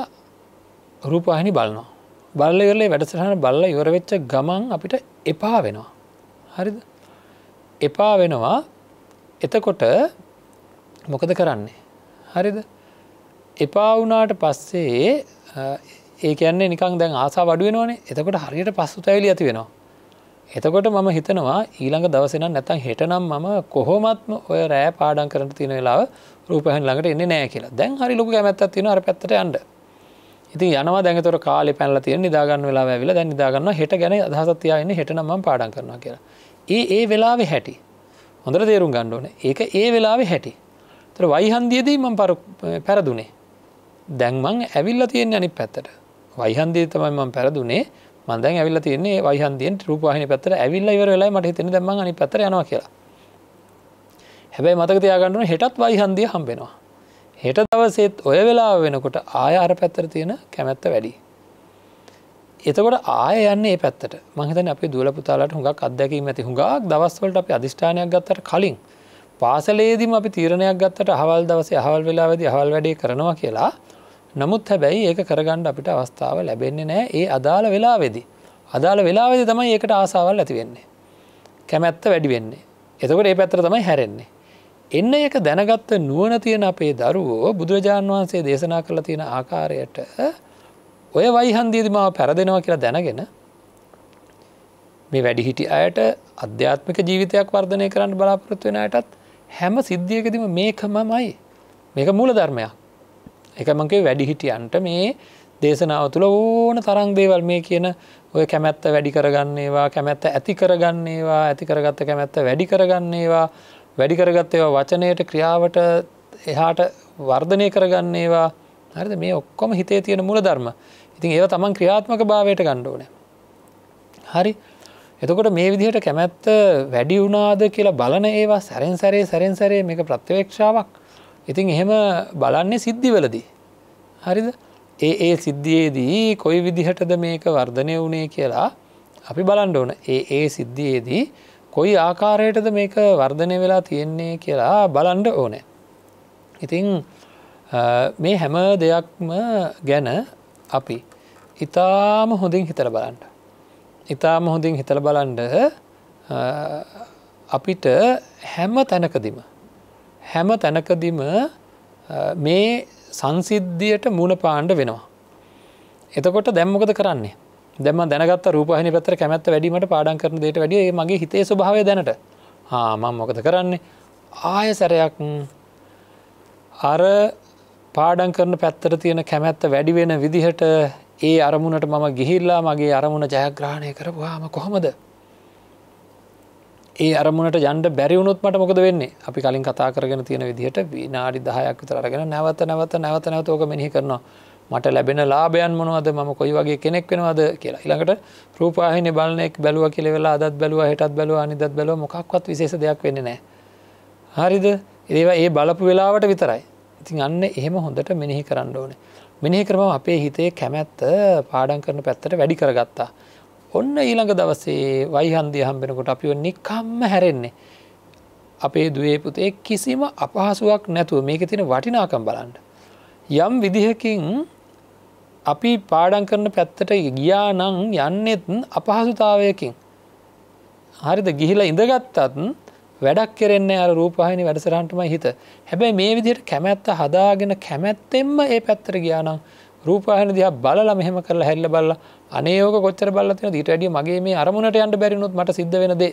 රූපවාහිනි බලනවා. බල්ල ඉවරලේ වැඩසටහන බල්ල ඉවරවෙච්ච ගමන් අපිට එපා වෙනවා. හරිද එපා වෙනවා එතකොට මොකද කරන්නේ. හරිද එපා වුණාට පස්සේ ඒකන්නේ නිකං දැන් ආසා වඩුවෙනවානේ එතකොට හරියට පස්සු තැවිලි ඇති වෙනවා. එතකොට මම හිතනවා ඊළඟ දවසෙන නැතන් හෙටනම් මම කොහොමත්ම ඔය රෑ පාඩන් කරට තියෙන වෙලාව රූපහන් ළඟට එන්නේ නෑ කියලා දැන් හරි ලොක ඇමැත්තත් තින අර පැත්තට අන්ඩ ඉතින් යනවා දැතර කාලෙ පැල තිය නිදාගන්න වෙලා ඇවිල දැන් නිදාගන්න හට ගැන අදහසත්තියායන්න හටනම පාඩන් කරනවා කියලා. ඒ ඒ වෙලාව හැටි. හොඳට තේරුම් ගණ්ඩෝන ඒක ඒ වෙලාව හැටි. තර වයිහන්දියදී මම පැරදුනේ. දැන්මං ඇවිල්ල තියෙන් අනි පැත්තට. වයිහන්දී තමයි මම පැරදුනේ මන්දැන් ඇවිල්ල තියන්නේ වයිහන්දියෙන් රූපහහි පැත්තර ඇවිල්ල ඉවර වෙලා මට හිතන දැම අනි පැතර යනවා කියලා. හැබැයි මතක තියාගන්නුව හෙටත් වයිහන්දිය හම්බෙනවා. හෙට දවසෙත් ඔය වෙලා වෙනකොට ආය අර පැත්තර තියෙන කැමැත්ත වැඩි. එතකොට ආය යන්න ඒ පැත්තට මහිතන අපි දුවල පුතාලට හුඟක් අදැකීම ඇති හුඟක් දවස්වලට අපි අධිෂ්ඨානයක් ගත්තට කලින් පාසලේදීම අපි තීරණයක් ගත්තට හවල් දවසේ හවල් වෙලා වෙදි හවල් වැඩේ කරනවා කියලා නමුත් හැබැයි ඒක කරගණ්ඩ අපිට අවස්ථාව ලැබෙන්නේ නෑ ඒ අදාළ වෙලා වෙදි. අදාළ වෙලා වෙදි තමයි ඒකට ආසාවල් ඇතිවෙන්නේ. කැමැත්ත වැඩි වෙන්නේ. එතකොට ඒ පැත්තර තමයි හැරෙන්නේ. එන්න එක දැනගත්ත නුවන තියෙන අපේ දරුවෝ බුදුරජාණන් වහන්සේ දේශනා කරල තියෙන ආකාරයට ඔය වයිහන්දීද මාව පැරදෙනවා කියලා දැනගෙන මේ වැඩිහිටි අයට අධ්‍යාත්මික ජීවිතයක් වර්ධනය කරන්න බලාපොරොත්තු වෙන අයටත් හැම සිද්ධියකදිම මේකමමයි මේක මූල ධර්මයක් එක මගේ වැඩිහිටියන්ට මේ දේශනාව තුළ ඕන තරං දේවල් මේ කියන ඔය කැමැත්ත වැඩි කරගන්නේවා කැමැත්ත ඇති කරගන්නේවා ඇති කරගත්ත කැමැත්ත වැඩි කරගන්නේවා වැඩි කරගත් ඒවා වචනයට ක්‍රියාවට එහාට වර්ධනය කරගන්නේවා හරිද මේ ඔක්කොම හිතේ තියෙන මුල ධර්ම ඉතින් ඒව තමන් ක්‍රියාත්මක භාවයට ගණ්ඩෝන හරි එතකොට මේ විදිහට කැමැත්ත වැඩි වුණාද කියලා බලන ඒවා සැරෙන් සැරේ සැරෙන් සැරේ මේක ප්‍රත්්‍යවේක්ෂාවක් ඉතින් එහෙම බලන්නේ සිද්ධිවලදී හරිද ඒ ඒ සිද්ධියේදී කොයි විදිහටද මේක වර්ධනය වුණේ කියලා අපි බලන්ඩ ඕන ඒ ඒ සිද්ධියේදී කොයි ආකාරයටද මේක වර්ධනය වෙලා තියෙන්නේ කියලා බලන්ඩ ඕනෑ. ඉතිං මේ හැම දෙයක්ම ගැන අපි ඉතාම හොඳින් හිතල බලන්ට. ඉතාම හොඳින් හිතල බලන්ඩ අපිට හැම තැනකදිම හැම තැනකදිම මේ සංසිද්ධියට මුණ පාණ්ඩ වෙනවා. එතකොට දැම්මකද කරන්නේ. දැම දැනගත් රූපහනි පත්‍ර කැමැත්ත වැඩීමට පාඩන් කරන දේට වැඩිය මගේ හිතේ ස්වභාවය දැනට ආමං මොකද කරන්නේ ආය සැරයක් අර පාඩන් කරන පැත්තර තියෙන කැමැත්ත වැඩිවෙන විදිහට ඒ අරමුණට මම ගිහිල්ලා මගේ අරමුණ ජයග්‍රහණය කරපුවාම කොහොමද ඒ අරමුණට යන්ඩ බැරිවුණුත් මට මොකද වෙන්නේ අපි කලින් කතා කරගෙන තියෙන විදිහට විනාඩි දහයක් විතර අරගෙන නැවත නැවත නැවත නැවතෝක මෙහි කරනවා මට ලැබෙන ලාභයන් මොනවද මම කොයි වගේ කෙනෙක් වෙනවද කියලා ඉළඟට රූපාහිනි බලනෙක් බැලුව කියල වෙලා අදත් බැලුව හිටත් බැලුව අනිදත් බැලුව මොක්වත් විශේෂ දෙයක් වෙන්නේ නෑ. හරිද ඒවා ඒ බලපු වෙලාවට විතරයි. ඉතින් අන්න එහෙම හොඳට මෙනෙහි කරන්න ඕනේ. මෙනෙහි කරම අපේ හිතේ කැමැත්ත පාඩන් කරන පැත්තට වැඩි කරගත්තා. ඔන්න ඊළඟ දවසේ වයිහන්දිය හම්බෙනකොට අපිව නිකම්ම හැරෙන්නේ. අපේ දුවේ පුතේ කිසිම අපහසුවක් නැතුව මේක තියෙන වටිනාකම් බලන්න. යම් විදිහකින් අපි පාඩන් කරන පැත්තට ගියා නං යන්නෙත් අපහසුතාවයකින්. හරිද ගිහිල ඉඳගත්තත් වැඩක් කෙරෙන්නේ අර රූපහිනි වැඩසරහන්ටම හිත හැබැයි මේ විදියට කැමැත්ත හදාගෙන කැමැත්තෙන්ම ඒ පැත්තර ගියානම් රූපහන දිහ බලල මෙහම කරලා හැල්ල බල්ල අනයෝක කොච්චර බලතින දීට වැඩිය මගේ මේ අරමුණට යන්ට බැරිුණුත් මට සිද්ධ වෙන දේ.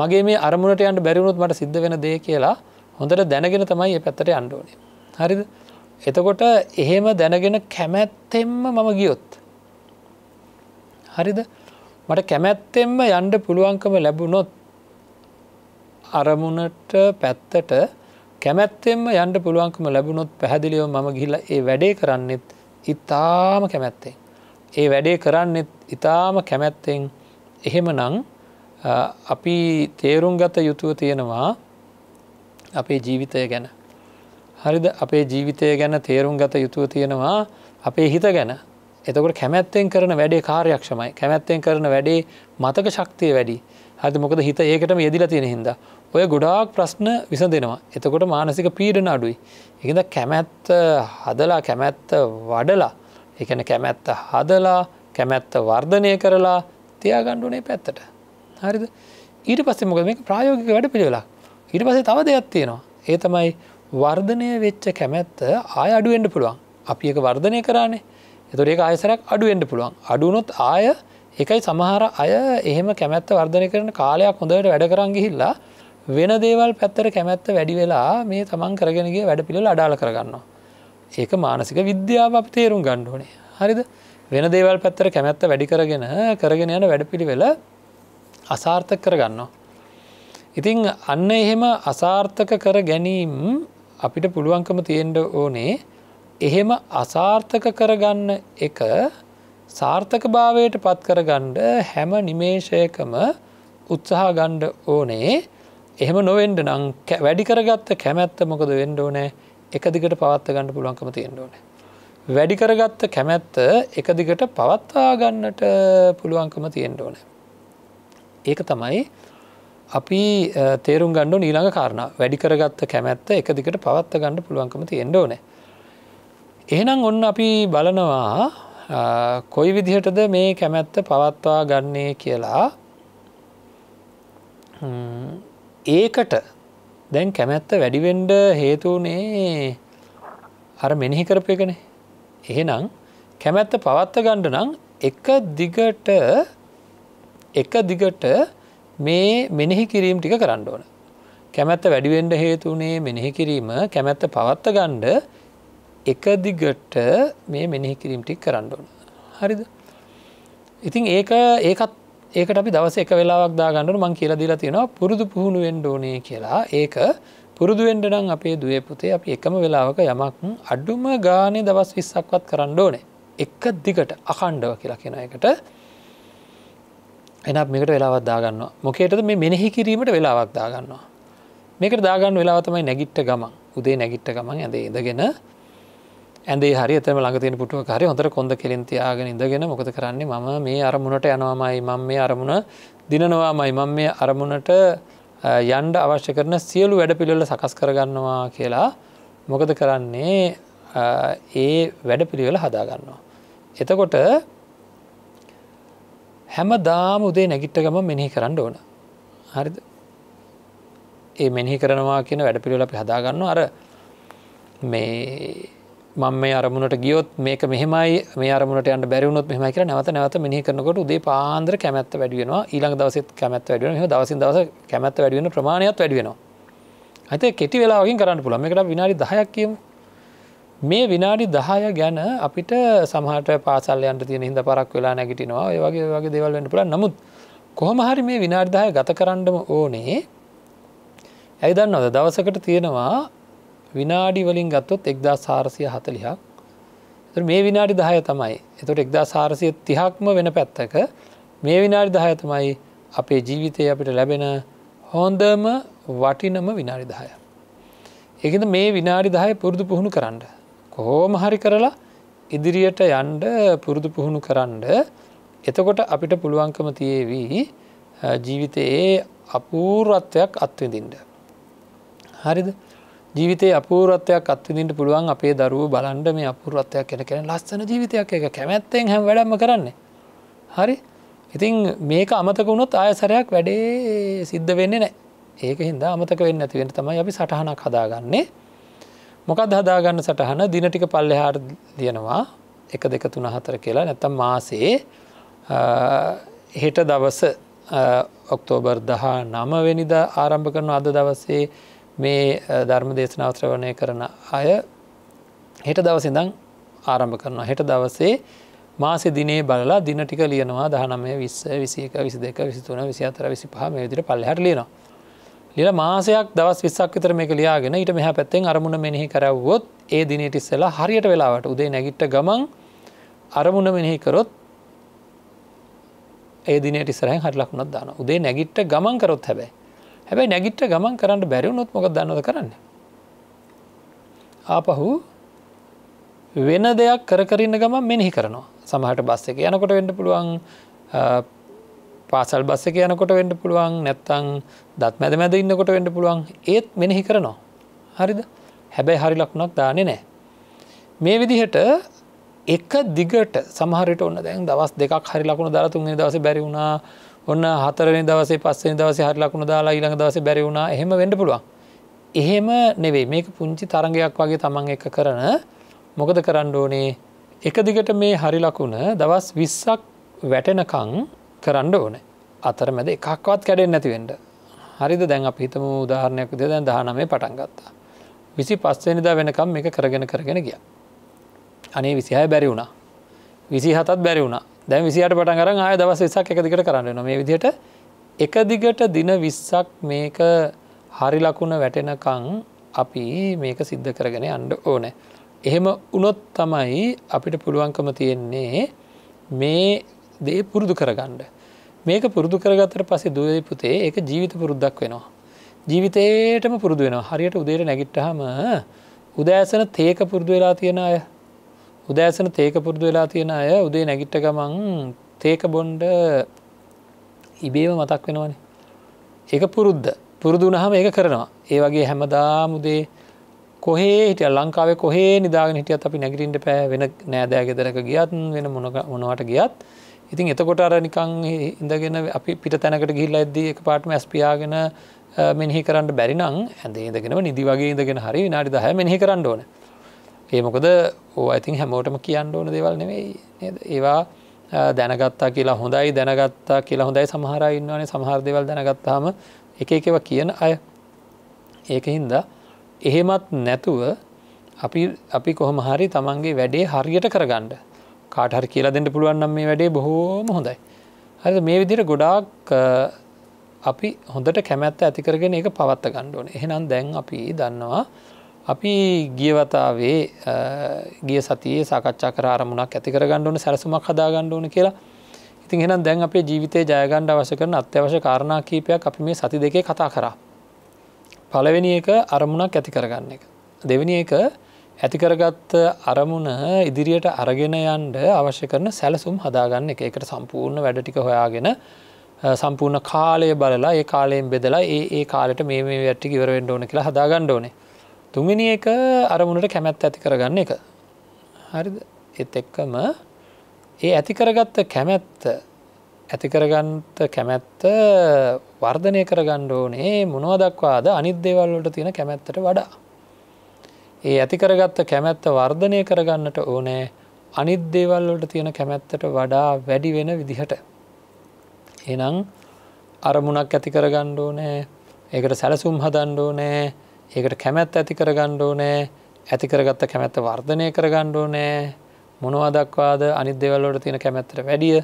මගේ මේ අරමුණට යන්ට බැරිුණුත් මට සිද්ධ වෙන දේ කියලා හොඳට දැනගෙන තමයි ඒ පැත්තට අන්ඩෝනේ. හරිද? එතකොට එහෙම දැනගෙන කැමැත්තෙන්ම මම ගියොත්. හරිද මට කැමැත්තෙන්ම යන්ඩ පුළුවන්කම ලැබුණොත් අරමුණට පැත්තට කැමැත්තෙම යන්ඩ පුළුවන්කම ලැබුණොත් පැහැදිලියෝ මම ගිහිල ඒ වැඩේ කරන්නෙත් ඉතාම කැමැත්තෙන්. ඒ වැඩේ කරන්නෙත් ඉතාම කැමැත්තෙන් එහෙම නං අපි තේරුම් ගත යුතුව තියෙනවා අපේ ජීවිතය ගැන හරිද අපේ ජීවිතය ගැන තේරුම් ගත යුතුව තියෙනවා අපේ හිත ගැන එතකොට කැමැත්තෙන් කරන වැඩේ කාර්යක්ෂමයි කැමැත්තෙන් කරන වැඩේ මතක ශක්තිය වැඩි හරි මොකද හිත ඒකටම යෙදිල තියෙන හිද ඔය ගොඩාක් ප්‍රශ්න විසඳෙනවා එතකොට මානසික පීඩන අඩුයි එකද කැමැත්ත හදලා කැමැත්ත වඩලා එකන කැමැත්ත හදලා කැමැත්ත වර්ධනය කරලා තියාගණ්ඩුනේ පැත්තට හරිද ඊට පස්සේ මොකද මේ ප්‍රායෝගික වැඩ පිළිවෙලා ඊට පසේ තව දෙයක් තියෙනවා ඒ තමයි වර්ධනය වෙච්ච කැමැත්ත ආය අඩුවෙන්ඩ පුළුවන් අපි එක වර්ධනය කරන්නේ එතුරේ ආයසරක් අඩුවෙන්ඩ පුළුවන් අඩුනොත් ආය එකයි සමහර අය එහෙම කැමැත්ත වර්ධනය කරන කාලයක් හොඳට වැඩ කරංගිහිල්ලා වෙන දේවල් පැත්තර කැමැත්ත වැඩි වෙලා මේ තමන් කරගෙනගේ වැඩ පිළිල අඩාල කරගන්නවා. ඒක මානසික විද්‍යාව අප තේරුම් ගණ්ඩෝනේ හරිද වෙන දේවල් පැත්තර කැමැත්ත වැඩි කරගෙන කරගෙන යන වැඩ පිළිවෙල අසාර්ථක කරගන්නවා. ඉතිං අන්න එහෙම අසාර්ථක කර ගැනීම් අපිට පුළුවන්කම තියෙන්ඩ ඕනේ එහෙම අසාර්ථක කරගන්න එක සාර්ථක භාවයට පත් කරගණ්ඩ හැම නිමේෂයකම උත්සාහ ගණ්ඩ ඕනේ එහෙම නොවෙන්ඩ නං වැඩි කරගත්ත කැමැත්ත මොකද වෙන්ඩ ඕනෑ එකදිකට පවත්ත ගණඩ පුළුවන්කම තියෙන්ඩ ඕන. වැඩි කරගත්ත කැමැත්ත එකදිකට පවත්තා ගන්නට පුළුවන්කම තියෙන්ඩ ඕන. ඒක තමයි අපි තේරුම් ගණ්ඩු නීළඟ කාරණ වැඩිකරගත්ත කැමැත්ත එක දිකට පවත්ත ගණඩ පුළුවන්කමති එන්ඩෝන. එහෙනම් ඔන්න අපි බලනවා කොයි විදිහටද මේ කැමැත්ත පවත්වා ගන්නේ කියලා ඒකට දැන් කැමැත්ත වැඩිවෙන්ඩ හේතුනේ අර මෙනෙහි කරපු එකනේ. එහෙනම් කැමැත්ත පවත්ත ගණ්ඩ නම් එක දිගට එක දිගට මේ මෙනෙහි කිරීම් ටික කරන්න ඕන. කැමැත්ත වැඩිවෙන්ඩ හේතුනේ මෙනෙහි කිරීම කැමැත්ත පවත්ත ගණ්ඩ එකදිගට මේ මෙනෙහි කිරීම් ටික් කරන්න ඕන. හරිද. ඉතින් ඒක ඒකත් ඒකට අපි දවස එක වෙලාක් දාගන්නට මං කියල දිලා තියෙනවා පුරුදු පුහුණු වෙන්ඩ ඕනේ කියලා ඒක පුරුදුුවෙන්ඩනම් අපේ දුවේ පුතේ අපි එකම වෙලාවක යමක් අඩුම ගානේ දවස් විස්සක්වත් කරන්න ඕනේ. එක දිගට අකණ්ඩව කියලා කෙන එකට එනත් මේකට වෙලාවත් දාගන්න මොකේටද මේ මෙනෙහි කිරීමට වෙලාවක් දාගන්නවා මේකට දාගන්න වෙලාවතමයි නැගිට්ට ගමන් උදේ නැගිට්ට ගමන් ඇදේ ඉඳගෙන ඇදේ හරි එතම ළඟතින පුටුව හරි හොඳට කොඳ කෙලින් තියාගෙන ඉඳගෙන මොකද කරන්නේ මම මේ අරමුණට යනවාමයි මම මේ අරමුණ දිනනවාමයි මම මේ අරමුණට යන්ඩ අවශ්‍ය කරන සියලු වැඩ පිළිවෙල සකස් කරගන්නවා කියලා මොකද කරන්නේ ඒ වැඩ පිළිවෙල හදාගන්නවා. එතකොට හැම දාම උදේ නැගිට්ට ගම මෙනෙහි කරන්න ඕන හරිද ඒ මෙහි කරනවා කියන වැඩ පිළිවෙල අපි හදාගන්න අර මේ මම මේ අරමුණට ගියොත් මේක මෙහමයි මේ අරමුණට යන්න බැරිවුණොත් මෙහමයි කියලා නැවත නැවත මෙහි කරනකොට උදේ පාන්දර කැමැත්ත වැඩි වෙනවා ඊළඟ දවසෙත් කැමැත්ත වැඩි වෙනවා දවසින් දවස කැමැත්ත වැඩි වෙන ප්‍රමාණයක් වැඩි වෙනවා හිත කෙටි වෙලාවකින් කරන්න පුළුවන් මේකට විනාඩි 10ක් කියමු මේ විනාඩි දහය ගැන අපිට සමහට පාසල්යන්ට තියෙන හිද පරක් වෙලා නැගිටිනවා ඒ වගේ වගේ දෙවල් වන්න පුළ නමුත් කොහොම හරි මේ විනාර්ධය ගත කරන්නම ඕනේ ඇයි දන්නවද දවසකට තියෙනවා විනාඩි වලින් ගත්තොත් එක්දා සාරසිය හතලිහක් මේ විනාඩි දහය තමයි එතුට එක්දා සාරසිය තිහක්ම වෙන පැත්තක මේ විනාඩි දහය තමයි අපේ ජීවිතය අපිට ලැබෙන හොන්දම වටිනම විනාඩි දහය. එකද මේ විනාඩි දහය පුරුදු පුහුණු කරන්න කොහෝම හරි කරලා ඉදිරියට යන්ඩ පුරුදු පුහුණු කරන්න එතකොට අපිට පුළුවන්කම තියේවී ජීවිතයේ අපූර්වත්වයක් අත්විඳින්ට. හරිද ජීවිතේ අපූරත්වයක් අත්විදිට පුළුවන් අපේ දරුව බලන්ඩ මේ අපූරත්වයක් කෙන කෙන ලස්සන ජීවිතයක් එක කැමැත්තෙන් හැම වැඩම කරන්නේ. හරි ඉතින් මේක අමතකුණොත් ආයසරයක් වැඩේ සිද්ධ වෙන්නේ නෑ ඒක හින්දා අමතක වෙන්න ඇතිවෙන තමයි අපි සටහනක් හදාගන්නේ මොකක්ද හදාගන්න සටහන දින ටික පල්ලෙහාට දයනවා එක දෙක තුන හතර කියලා නැතම් මාසේ හෙට දවස ඔක්තෝබර් දහ නමවෙනිද ආරම්භ කරන අද දවස්සේ මේ ධර්ම දේශනාවත්‍රවණය කරන අය හෙට දවසිඳං ආරම්භ කරනවා හෙට දවසේ මාසි දිනේ බලලා දින ටික ලියනවා දහනමය විස්ස විසික විසි දෙක විසිතුන විසි අතර විසි පහම විදිර පල්ලහර ලියනවා ලිල මාසයක් දවස් විස්සක් විතර මේ ලියාගෙන ඊට මෙහ පැත්තෙන් අරමුණ මෙනෙහි කරව්වොත් ඒ දිනටිස්සලා හරියට වෙලාවට උදේ නැගිට්ට ගමන් අරමුණ මෙනෙහි කරොත් ඒ දිනට ඉස්සරහ හටලක්ුණත් දාන උදේ නැගිට්ට ගමන් කරොත් හැබැයි හැබැයි නැගිට්ට ගමන් කරන්න බැරිවුණොත් මොක දන්නද කරන්න ආපහු වෙන දෙයක් කරකරන්න ගමන් මෙනෙහි කරනවා සමහට බස් එක යනකොට වෙන්න පුළුවන් පාසල් බස්ස යනකොට වෙන්ඩ පුළුවන් නැත්තං දත් මැද මැද ඉන්නකොට වෙන්ඩ පුළුවන් ඒත් මෙනෙහි කරනවා. හරිද හැබැයි හරි ලක්ුණක් දානෙ නෑ. මේ විදිහට එක දිගට සමහරට ඔන්න දැන් දවස් දෙකක් හරි ලකුණු දාලා තුන්ේ දවස බැරි වුණා ඔන්න හතරෙන දවසේ පස්සේ දවස හරි ලකුණු දාලා ඊළඟ දවස බැරි වුණා එහෙම වෙන්ඩ පුළුවන්. එහෙම නෙවේ මේක පුංචි තරගයක් වගේ තමන් එක කරන මොකද කරන්න ඕනේ එක දිගට මේ හරි ලකුණ දවස් විස්සක් වැටෙනකං කරන්න ඕනේ අතර මැද එකක්වත් කැඩෙන් නැතිවෙන්ට හරිද දැන් අප හිතම උදාහරණයක් දෙ දැන් දහනමේ පටන් ගත්තා විසි පස්සෙනිදා වෙනකම් එක කරගෙන කරගෙන ගිය අනේ විසිහය බැරි වුණා විසි හතත් බැරි වුණා දැන් විසිහට පටන් කරන්න ආය දවස එසක් එකදිකට කරන්න නො මේ විදියට එකදිගට දින විස්සක් මේක හරිලකුණ වැටෙනකං අපි මේක සිද්ධ කරගෙන අන්ඩ ඕනෑ එහෙම උනොත් තමයි අපිට පුළුවන්කම තියෙන්නේ මේ දේ පුරුදු කරගන්න. මේක පුරුදු කරගතර පසේ දුවයි පුතේ ඒක ජීවිත පුරුද්දක් වෙනවා. ජීවිතයටම පුරුදු වෙනවා හරියට උදේට නැගිට්ටහම උදෑසන තේක පුරුදු වෙලා තියෙන අය උදෑසන තේක පුරුදු වෙලා තියෙන අය උදේ නැගිට්ට ගමන් තේක බොන්්ඩ ඉබේම මතක් වෙනවනේ. ඒක පුරුද්ධ පුරුදු නහම ඒක කරනවා ඒ වගේ හැමදාමුදේ කොහේ හිට ලංකාවේ කොහේ නිදාගෙන හිටියත් අපි නැගිටින්ට පෑ වෙන නෑදෑ ගෙදරක ගියත් වෙන මොනවට ගියත් ඉතින් එතකොට අර නිකං ඉඳගෙන අපි පිට තැනකට ගිහිල්ල ඇද්දී එක පාටම ඇස්පියාගෙන මෙහි කරන්න බැරිනං ඇඳේ ඉඳගෙනව නිදි වගේ ඉඳගෙන හරි විනාඩි දහය මෙහි කරන්න ඕන ඒ මොකද ඕ අයිතින් හැමෝටම කියන්න ඕන දෙවල් නෙවෙයි නේද ඒවා දැනගත්තා කියලා හොඳයි දැනගත්තා කියලා හොඳයි සමහර ඉන්නවනේ සමහර දෙවල් දැනගත්තාම එක එකව කියන අය ඒක හින්දා එහෙමත් නැතුව අපි අපි කොහොම හරි තමන්ගේ වැඩේ හරියට කරගණ්ඩ කාටහර කියලා දෙන්න පුළුවන් නම් මේ වැඩේ බොහෝම හොඳයි. හරි මේ විදිර ගොඩාක් අපි හොඳට කැමැත්ත ඇතිකරගෙන එක පවත්ත ගණ්ඩුවන එහෙනම් දැන් අපි දන්නවා අපි ගියවතාවේ ගිය සතියේ සාකච්ඡා කර අරමුණක් ඇතිකර ගණ්ඩුවන සැරසුමක් හදා ගණ්ඩුවන කියලා ඉතින් එහෙනම් දැන් අපේ ජීවිතය ජයගණ්ඩ අවශ්‍ය කරන අත්‍යවශ්‍ය කාරණා කීපයක් අපි මේ සති දෙකේ කතා කරා. පළවෙනි එක අරමුණක් ඇති කරගන්න එක. දෙවැනි එක ඇතිකරගත්ත අරමුණ ඉදිරියට අරගෙන යන්ඩ අවශ්‍ය කරන සැලසුම් හදාගන්න එක එකට සම්පූර්ණ වැඩටික හොයාගෙන සම්පූර්ණ කාලය බලලා ඒ කාලයෙන් බෙදලා ඒ ඒ කාලට මේ මේ වැට්ටි ඉවරෙන්ඩ ඕන කියලා හදාගණ්ඩ ඕනේ තුමිනි එක අරමුණට කැමැත් ඇති කරගන්න එක හරි එත් එක්කම ඒ ඇතිකරගත්ත කැමැත්ත ඇතිකරගන්ත කැමැත්ත වර්ධනය කරගණ්ඩ ඕනේ මොනුවදක්වාද අනිත් දේවල්ලට තියෙන කැමැත්තට වඩා ඒ ඇතිකරගත්ත කැමැත්ත වර්ධනය කරගන්නට ඕනෑ අනිත් දේවල්වලට තියෙන කැමැත්තට වඩා වැඩි වෙන විදිහට. එනම් අරමුණක් ඇතිකරගණ්ඩෝ නෑ ඒකට සැලසුම් හදණ්ඩෝ නෑ ඒකට කැමැත් ඇතිකරගණ්ඩෝ නෑ ඇතිකරගත්ත කැමැත්ත වර්ධනය කරගණ්ඩෝ නෑ මොනවාදක්වාද අනිත් දෙවල්ලට තියෙන කැමැත්තට වැඩිය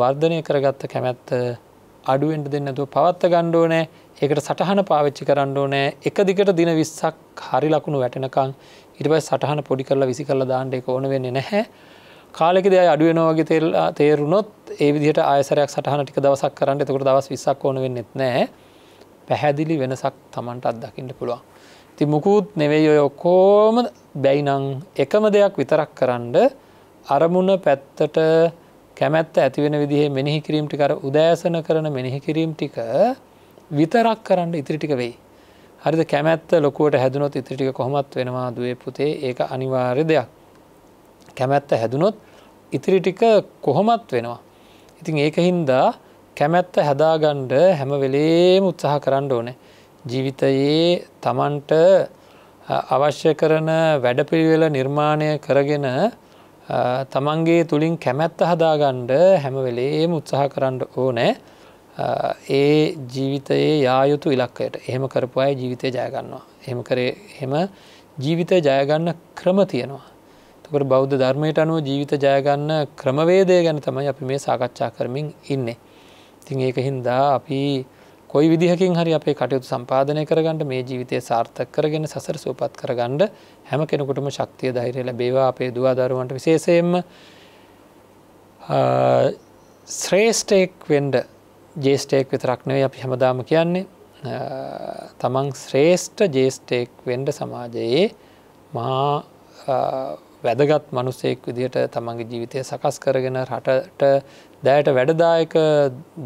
වර්ධනය කරගත්ත කැමැත්ත අඩුවෙන්ට දෙන්නතුව පවත්ත ගණ්ඩෝ නෑ ඒකට සටහන පාවිච්චි කරන්න ඕනෑ එක දිගට දින විස්සක් හරි ලකුණු වැටෙනකං ඉරිබයි සටහන පොඩි කරලා විසි කරල දාන්නට එක ඕන වෙන්නේ නැහැ කාලෙක දෙය අඩුවෙනවාගේ තෙල් තේරුණොත් ඒ විදිට ආයසරයක් සටහන ටික දවසක් කරන්න එතකට දවස් විස්සක් ඕන වෙන්නෙත් නෑ පැහැදිලි වෙනසක් තමන්ට අත්දකිට පුළුවන් ති මුකුත් නෙවෙයි ඔය ඔක්කෝම බැයිනං එකම දෙයක් විතරක් කරන්න අරමුණ පැත්තට කැමැත්ත ඇතිවෙන විදිහ මෙනිහි කිරීම් ටිකර උදෑසන කරන මෙනිහි කිරීම් ටික විතරක් කරන්න ඉතිරිටික වෙයි. හරිද කැමැත්ත ලොකුවට හැදනොත් ඉතිරිටික කොහොමත් වෙනවා දුවේ පුතේ ඒක අනිවාර්ය දෙයක්. කැමැත්ත හැදනොත් ඉතිරිටික කොහොමත් වෙනවා. ඉතින් ඒක හින්දා කැමැත්ත හැදාගණ්ඩ හැම වෙලේම උත්සාහ කරන්න ඕනේ. ජීවිතයේ තමන්ට අවශ්‍ය කරන වැඩපිළිවෙල නිර්මාණය කරගෙන තමන්ගේ තුළින් කැමැත්ත හදාගණ්ඩ හැම වෙලේම උත්සාහ කරන්න ඕනෑ ඒ ජීවිතයේ යායුතු ඉලක්කයට එහෙම කරපු අය ජීවිතය ජයගන්නවා. එහෙම කරේ හෙම ජීවිතය ජයගන්න ක්‍රම තියෙනවා. තකට බෞද්ධ ධර්මයට අනුව ජීවිත ජයගන්න ක්‍රමවේදය ගැන තමයි අපි මේ සාකච්ඡා කරමින් ඉන්නේ. තින් ඒක හින්දා අපි කොයි විදිහකින් හරි අපේ කටයුතු සම්පාධනය කරගන්නට මේ ජීවිතය සාර්ථක කරගෙන සසර සූපත් කරගන්නඩ හැම කෙනෙකුටම ශක්තිය ධෛරය ලැබේවා අපේ දවාදරුවන්ට විශේෂයෙන්ම ශ්‍රේෂ්ඨයෙක් වෙන්ඩ ජේෂ්ටයෙක් විතරක් නෙවෙයි අපි හැමදාම කියන්නේ තමන් ශ්‍රේෂ්ඨ ජේෂ්ටයෙක් වෙන්ඩ සමාජයේ මහා වැදගත් මනුසෙක් විදිහට තමන්ගේ ජීවිතය සකස් කරගෙන රටට දෑයට වැඩදායක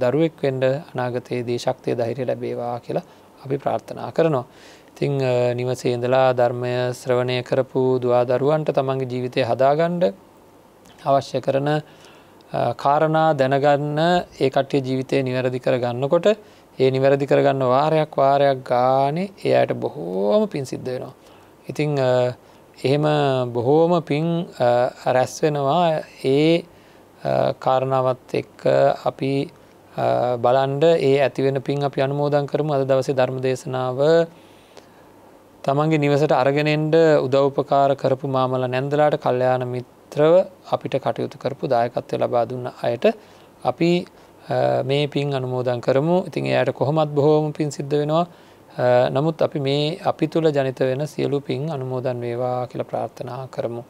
දරුවෙක් වෙන්ඩ අනාගතයේදී ශක්තිය දහිරය ලැබේවා කියලා අපි ප්‍රාර්ථනා කරනවා. ඉතිං නිවසේ ඉඳලා ධර්මය ශ්‍රවණය කරපු දවා දරුවන්ට තමන්ගේ ජීවිතය හදාගණ්ඩ අවශ්‍ය කරන කාරණා දැනගන්න ඒකටය ජීවිතය නිවැරදි කර ගන්නකොට ඒ නිවැරදි කරගන්න වාරයක් වාරයක් ගානේ එයට බොහෝම පින් සිද්ධ වෙනවා. ඉතිං එහෙම බොහෝම පින් රැස්වෙනවා ඒ කාරණාවත් එක්ක අපි බලන්ඩ ඒ ඇතිවෙන පින් අපි අනුමෝදන් කරම අද දවසේ ධර්ම දේශනාව තමන්ගේ නිවසට අරගෙනෙන්ට උදව්පකාර කරපු මාමල නැන්දලාට කල්්‍යයාන මිත්‍ර මිත්‍රව අපිට කටයුතු කරපු දායකත්වය ලබා දුන්න අයට අපි මේ පින් අනුමෝදන් කරමු ඉතින් එයට කොහොමත් බොහෝම පින් සිද්ධ වෙනවා නමුත් අපි මේ අපි තුළ ජනිත වෙන සියලු පින් අනුමෝදන් වේවා කියල ප්‍රාර්ථනා කරමු.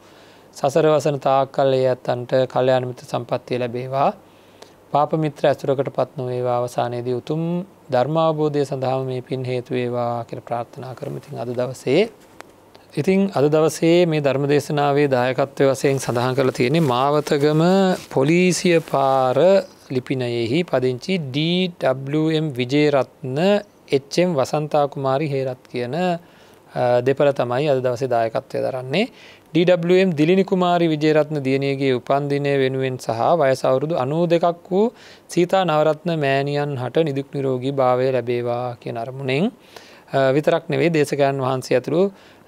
සසර වසන තාක්කල් ඒ ඇත්තන්ට කල්්‍යයානමිත සම්පත්තිය ලැබේවා පාපමිත්‍ර ඇසුරකට පත් නොවේවා අවසානයේදී උතුම් ධර්මාබෝධය සඳහාම මේ පින් හේතුවේවා කියල ප්‍රාර්ථනා කරමිතින් අද දවසේ ඉතින් අද දවසේ මේ ධර්ම දේශනාවේ දායකත්වය වසයෙන් සඳහන් කළ තියෙනෙ මාවතගම පොලීසිය පාර ලිපිනයෙහි පදිංචි DWM විජේරත්න එච්චම් වසන්තාකුමාරි හේරත් කියන දෙපළ තමයි අද දවසේ දායකත්වය දරන්නේ DWM දිලිනිකුමාරි විජේරත්න දියණියගේ උපන්දිනය වෙනුවෙන් සහ වයස අවුරුදු 92ක් වූ සීතා නවරත්න මෑණියන් හට නිදුක් නිරෝගී භාවය ලැබේවා කියන අරමුණෙන් විතරක් නෙවෙයි දේශකයන් වහන්සේ ඇතුළු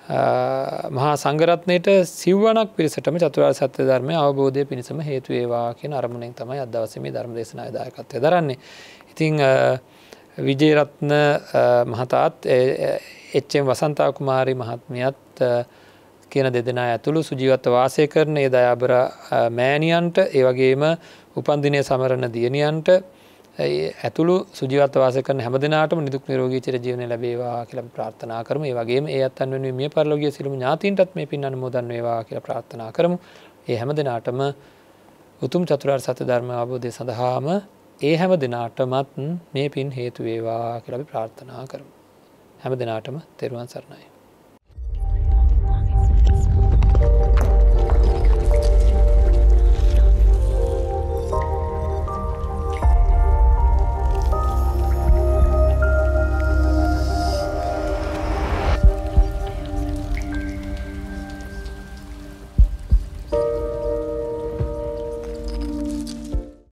මහා සංගරත්නයට සිව්වනක් පිරිසටම චතුරා සත්‍ය ධර්මය අවබෝධය පිණිසම හේතුවේවා කියෙන අරමුණෙන් තමයි අදවසම ධර්ම දේශනා දායකත්වය දරන්නේ. ඉතිං විජේරත්න මහතාත් එච්චෙන් වසන්තා කුමාරි මහත්මියත් කියන දෙදෙනා ඇතුළු සුජීවත්ව වාසය කරන ඒ දයාබර මෑණියන්ට ඒවගේම උපන්දිනය සමරණ දියණියන්ට ඇතුළු සුජිවත් වාස කරන හැමදනාට නිදුක් නිරෝගී චර ජීවන ලැබේවා කියල ප්‍රාර්ථනා කරම වගේ ඒ අත්තන් වෙන මිය පරලෝගිය සිරුම ඥාතීන්ටත් මේ පින් අනුමෝදන් වේවා කියල ප්‍රාර්ථනා කරමු ඒ හැම දෙනාටම උතුම් චතුරාර් සත්‍ය ධර්ම අබෝධය සඳහාම ඒ හැම දෙනාටමත් මේ පින් හේතුවේවා කියලබි ප්‍රාර්ථනා කරමු. හැම දෙනාටම තෙරුවන් සරණයි.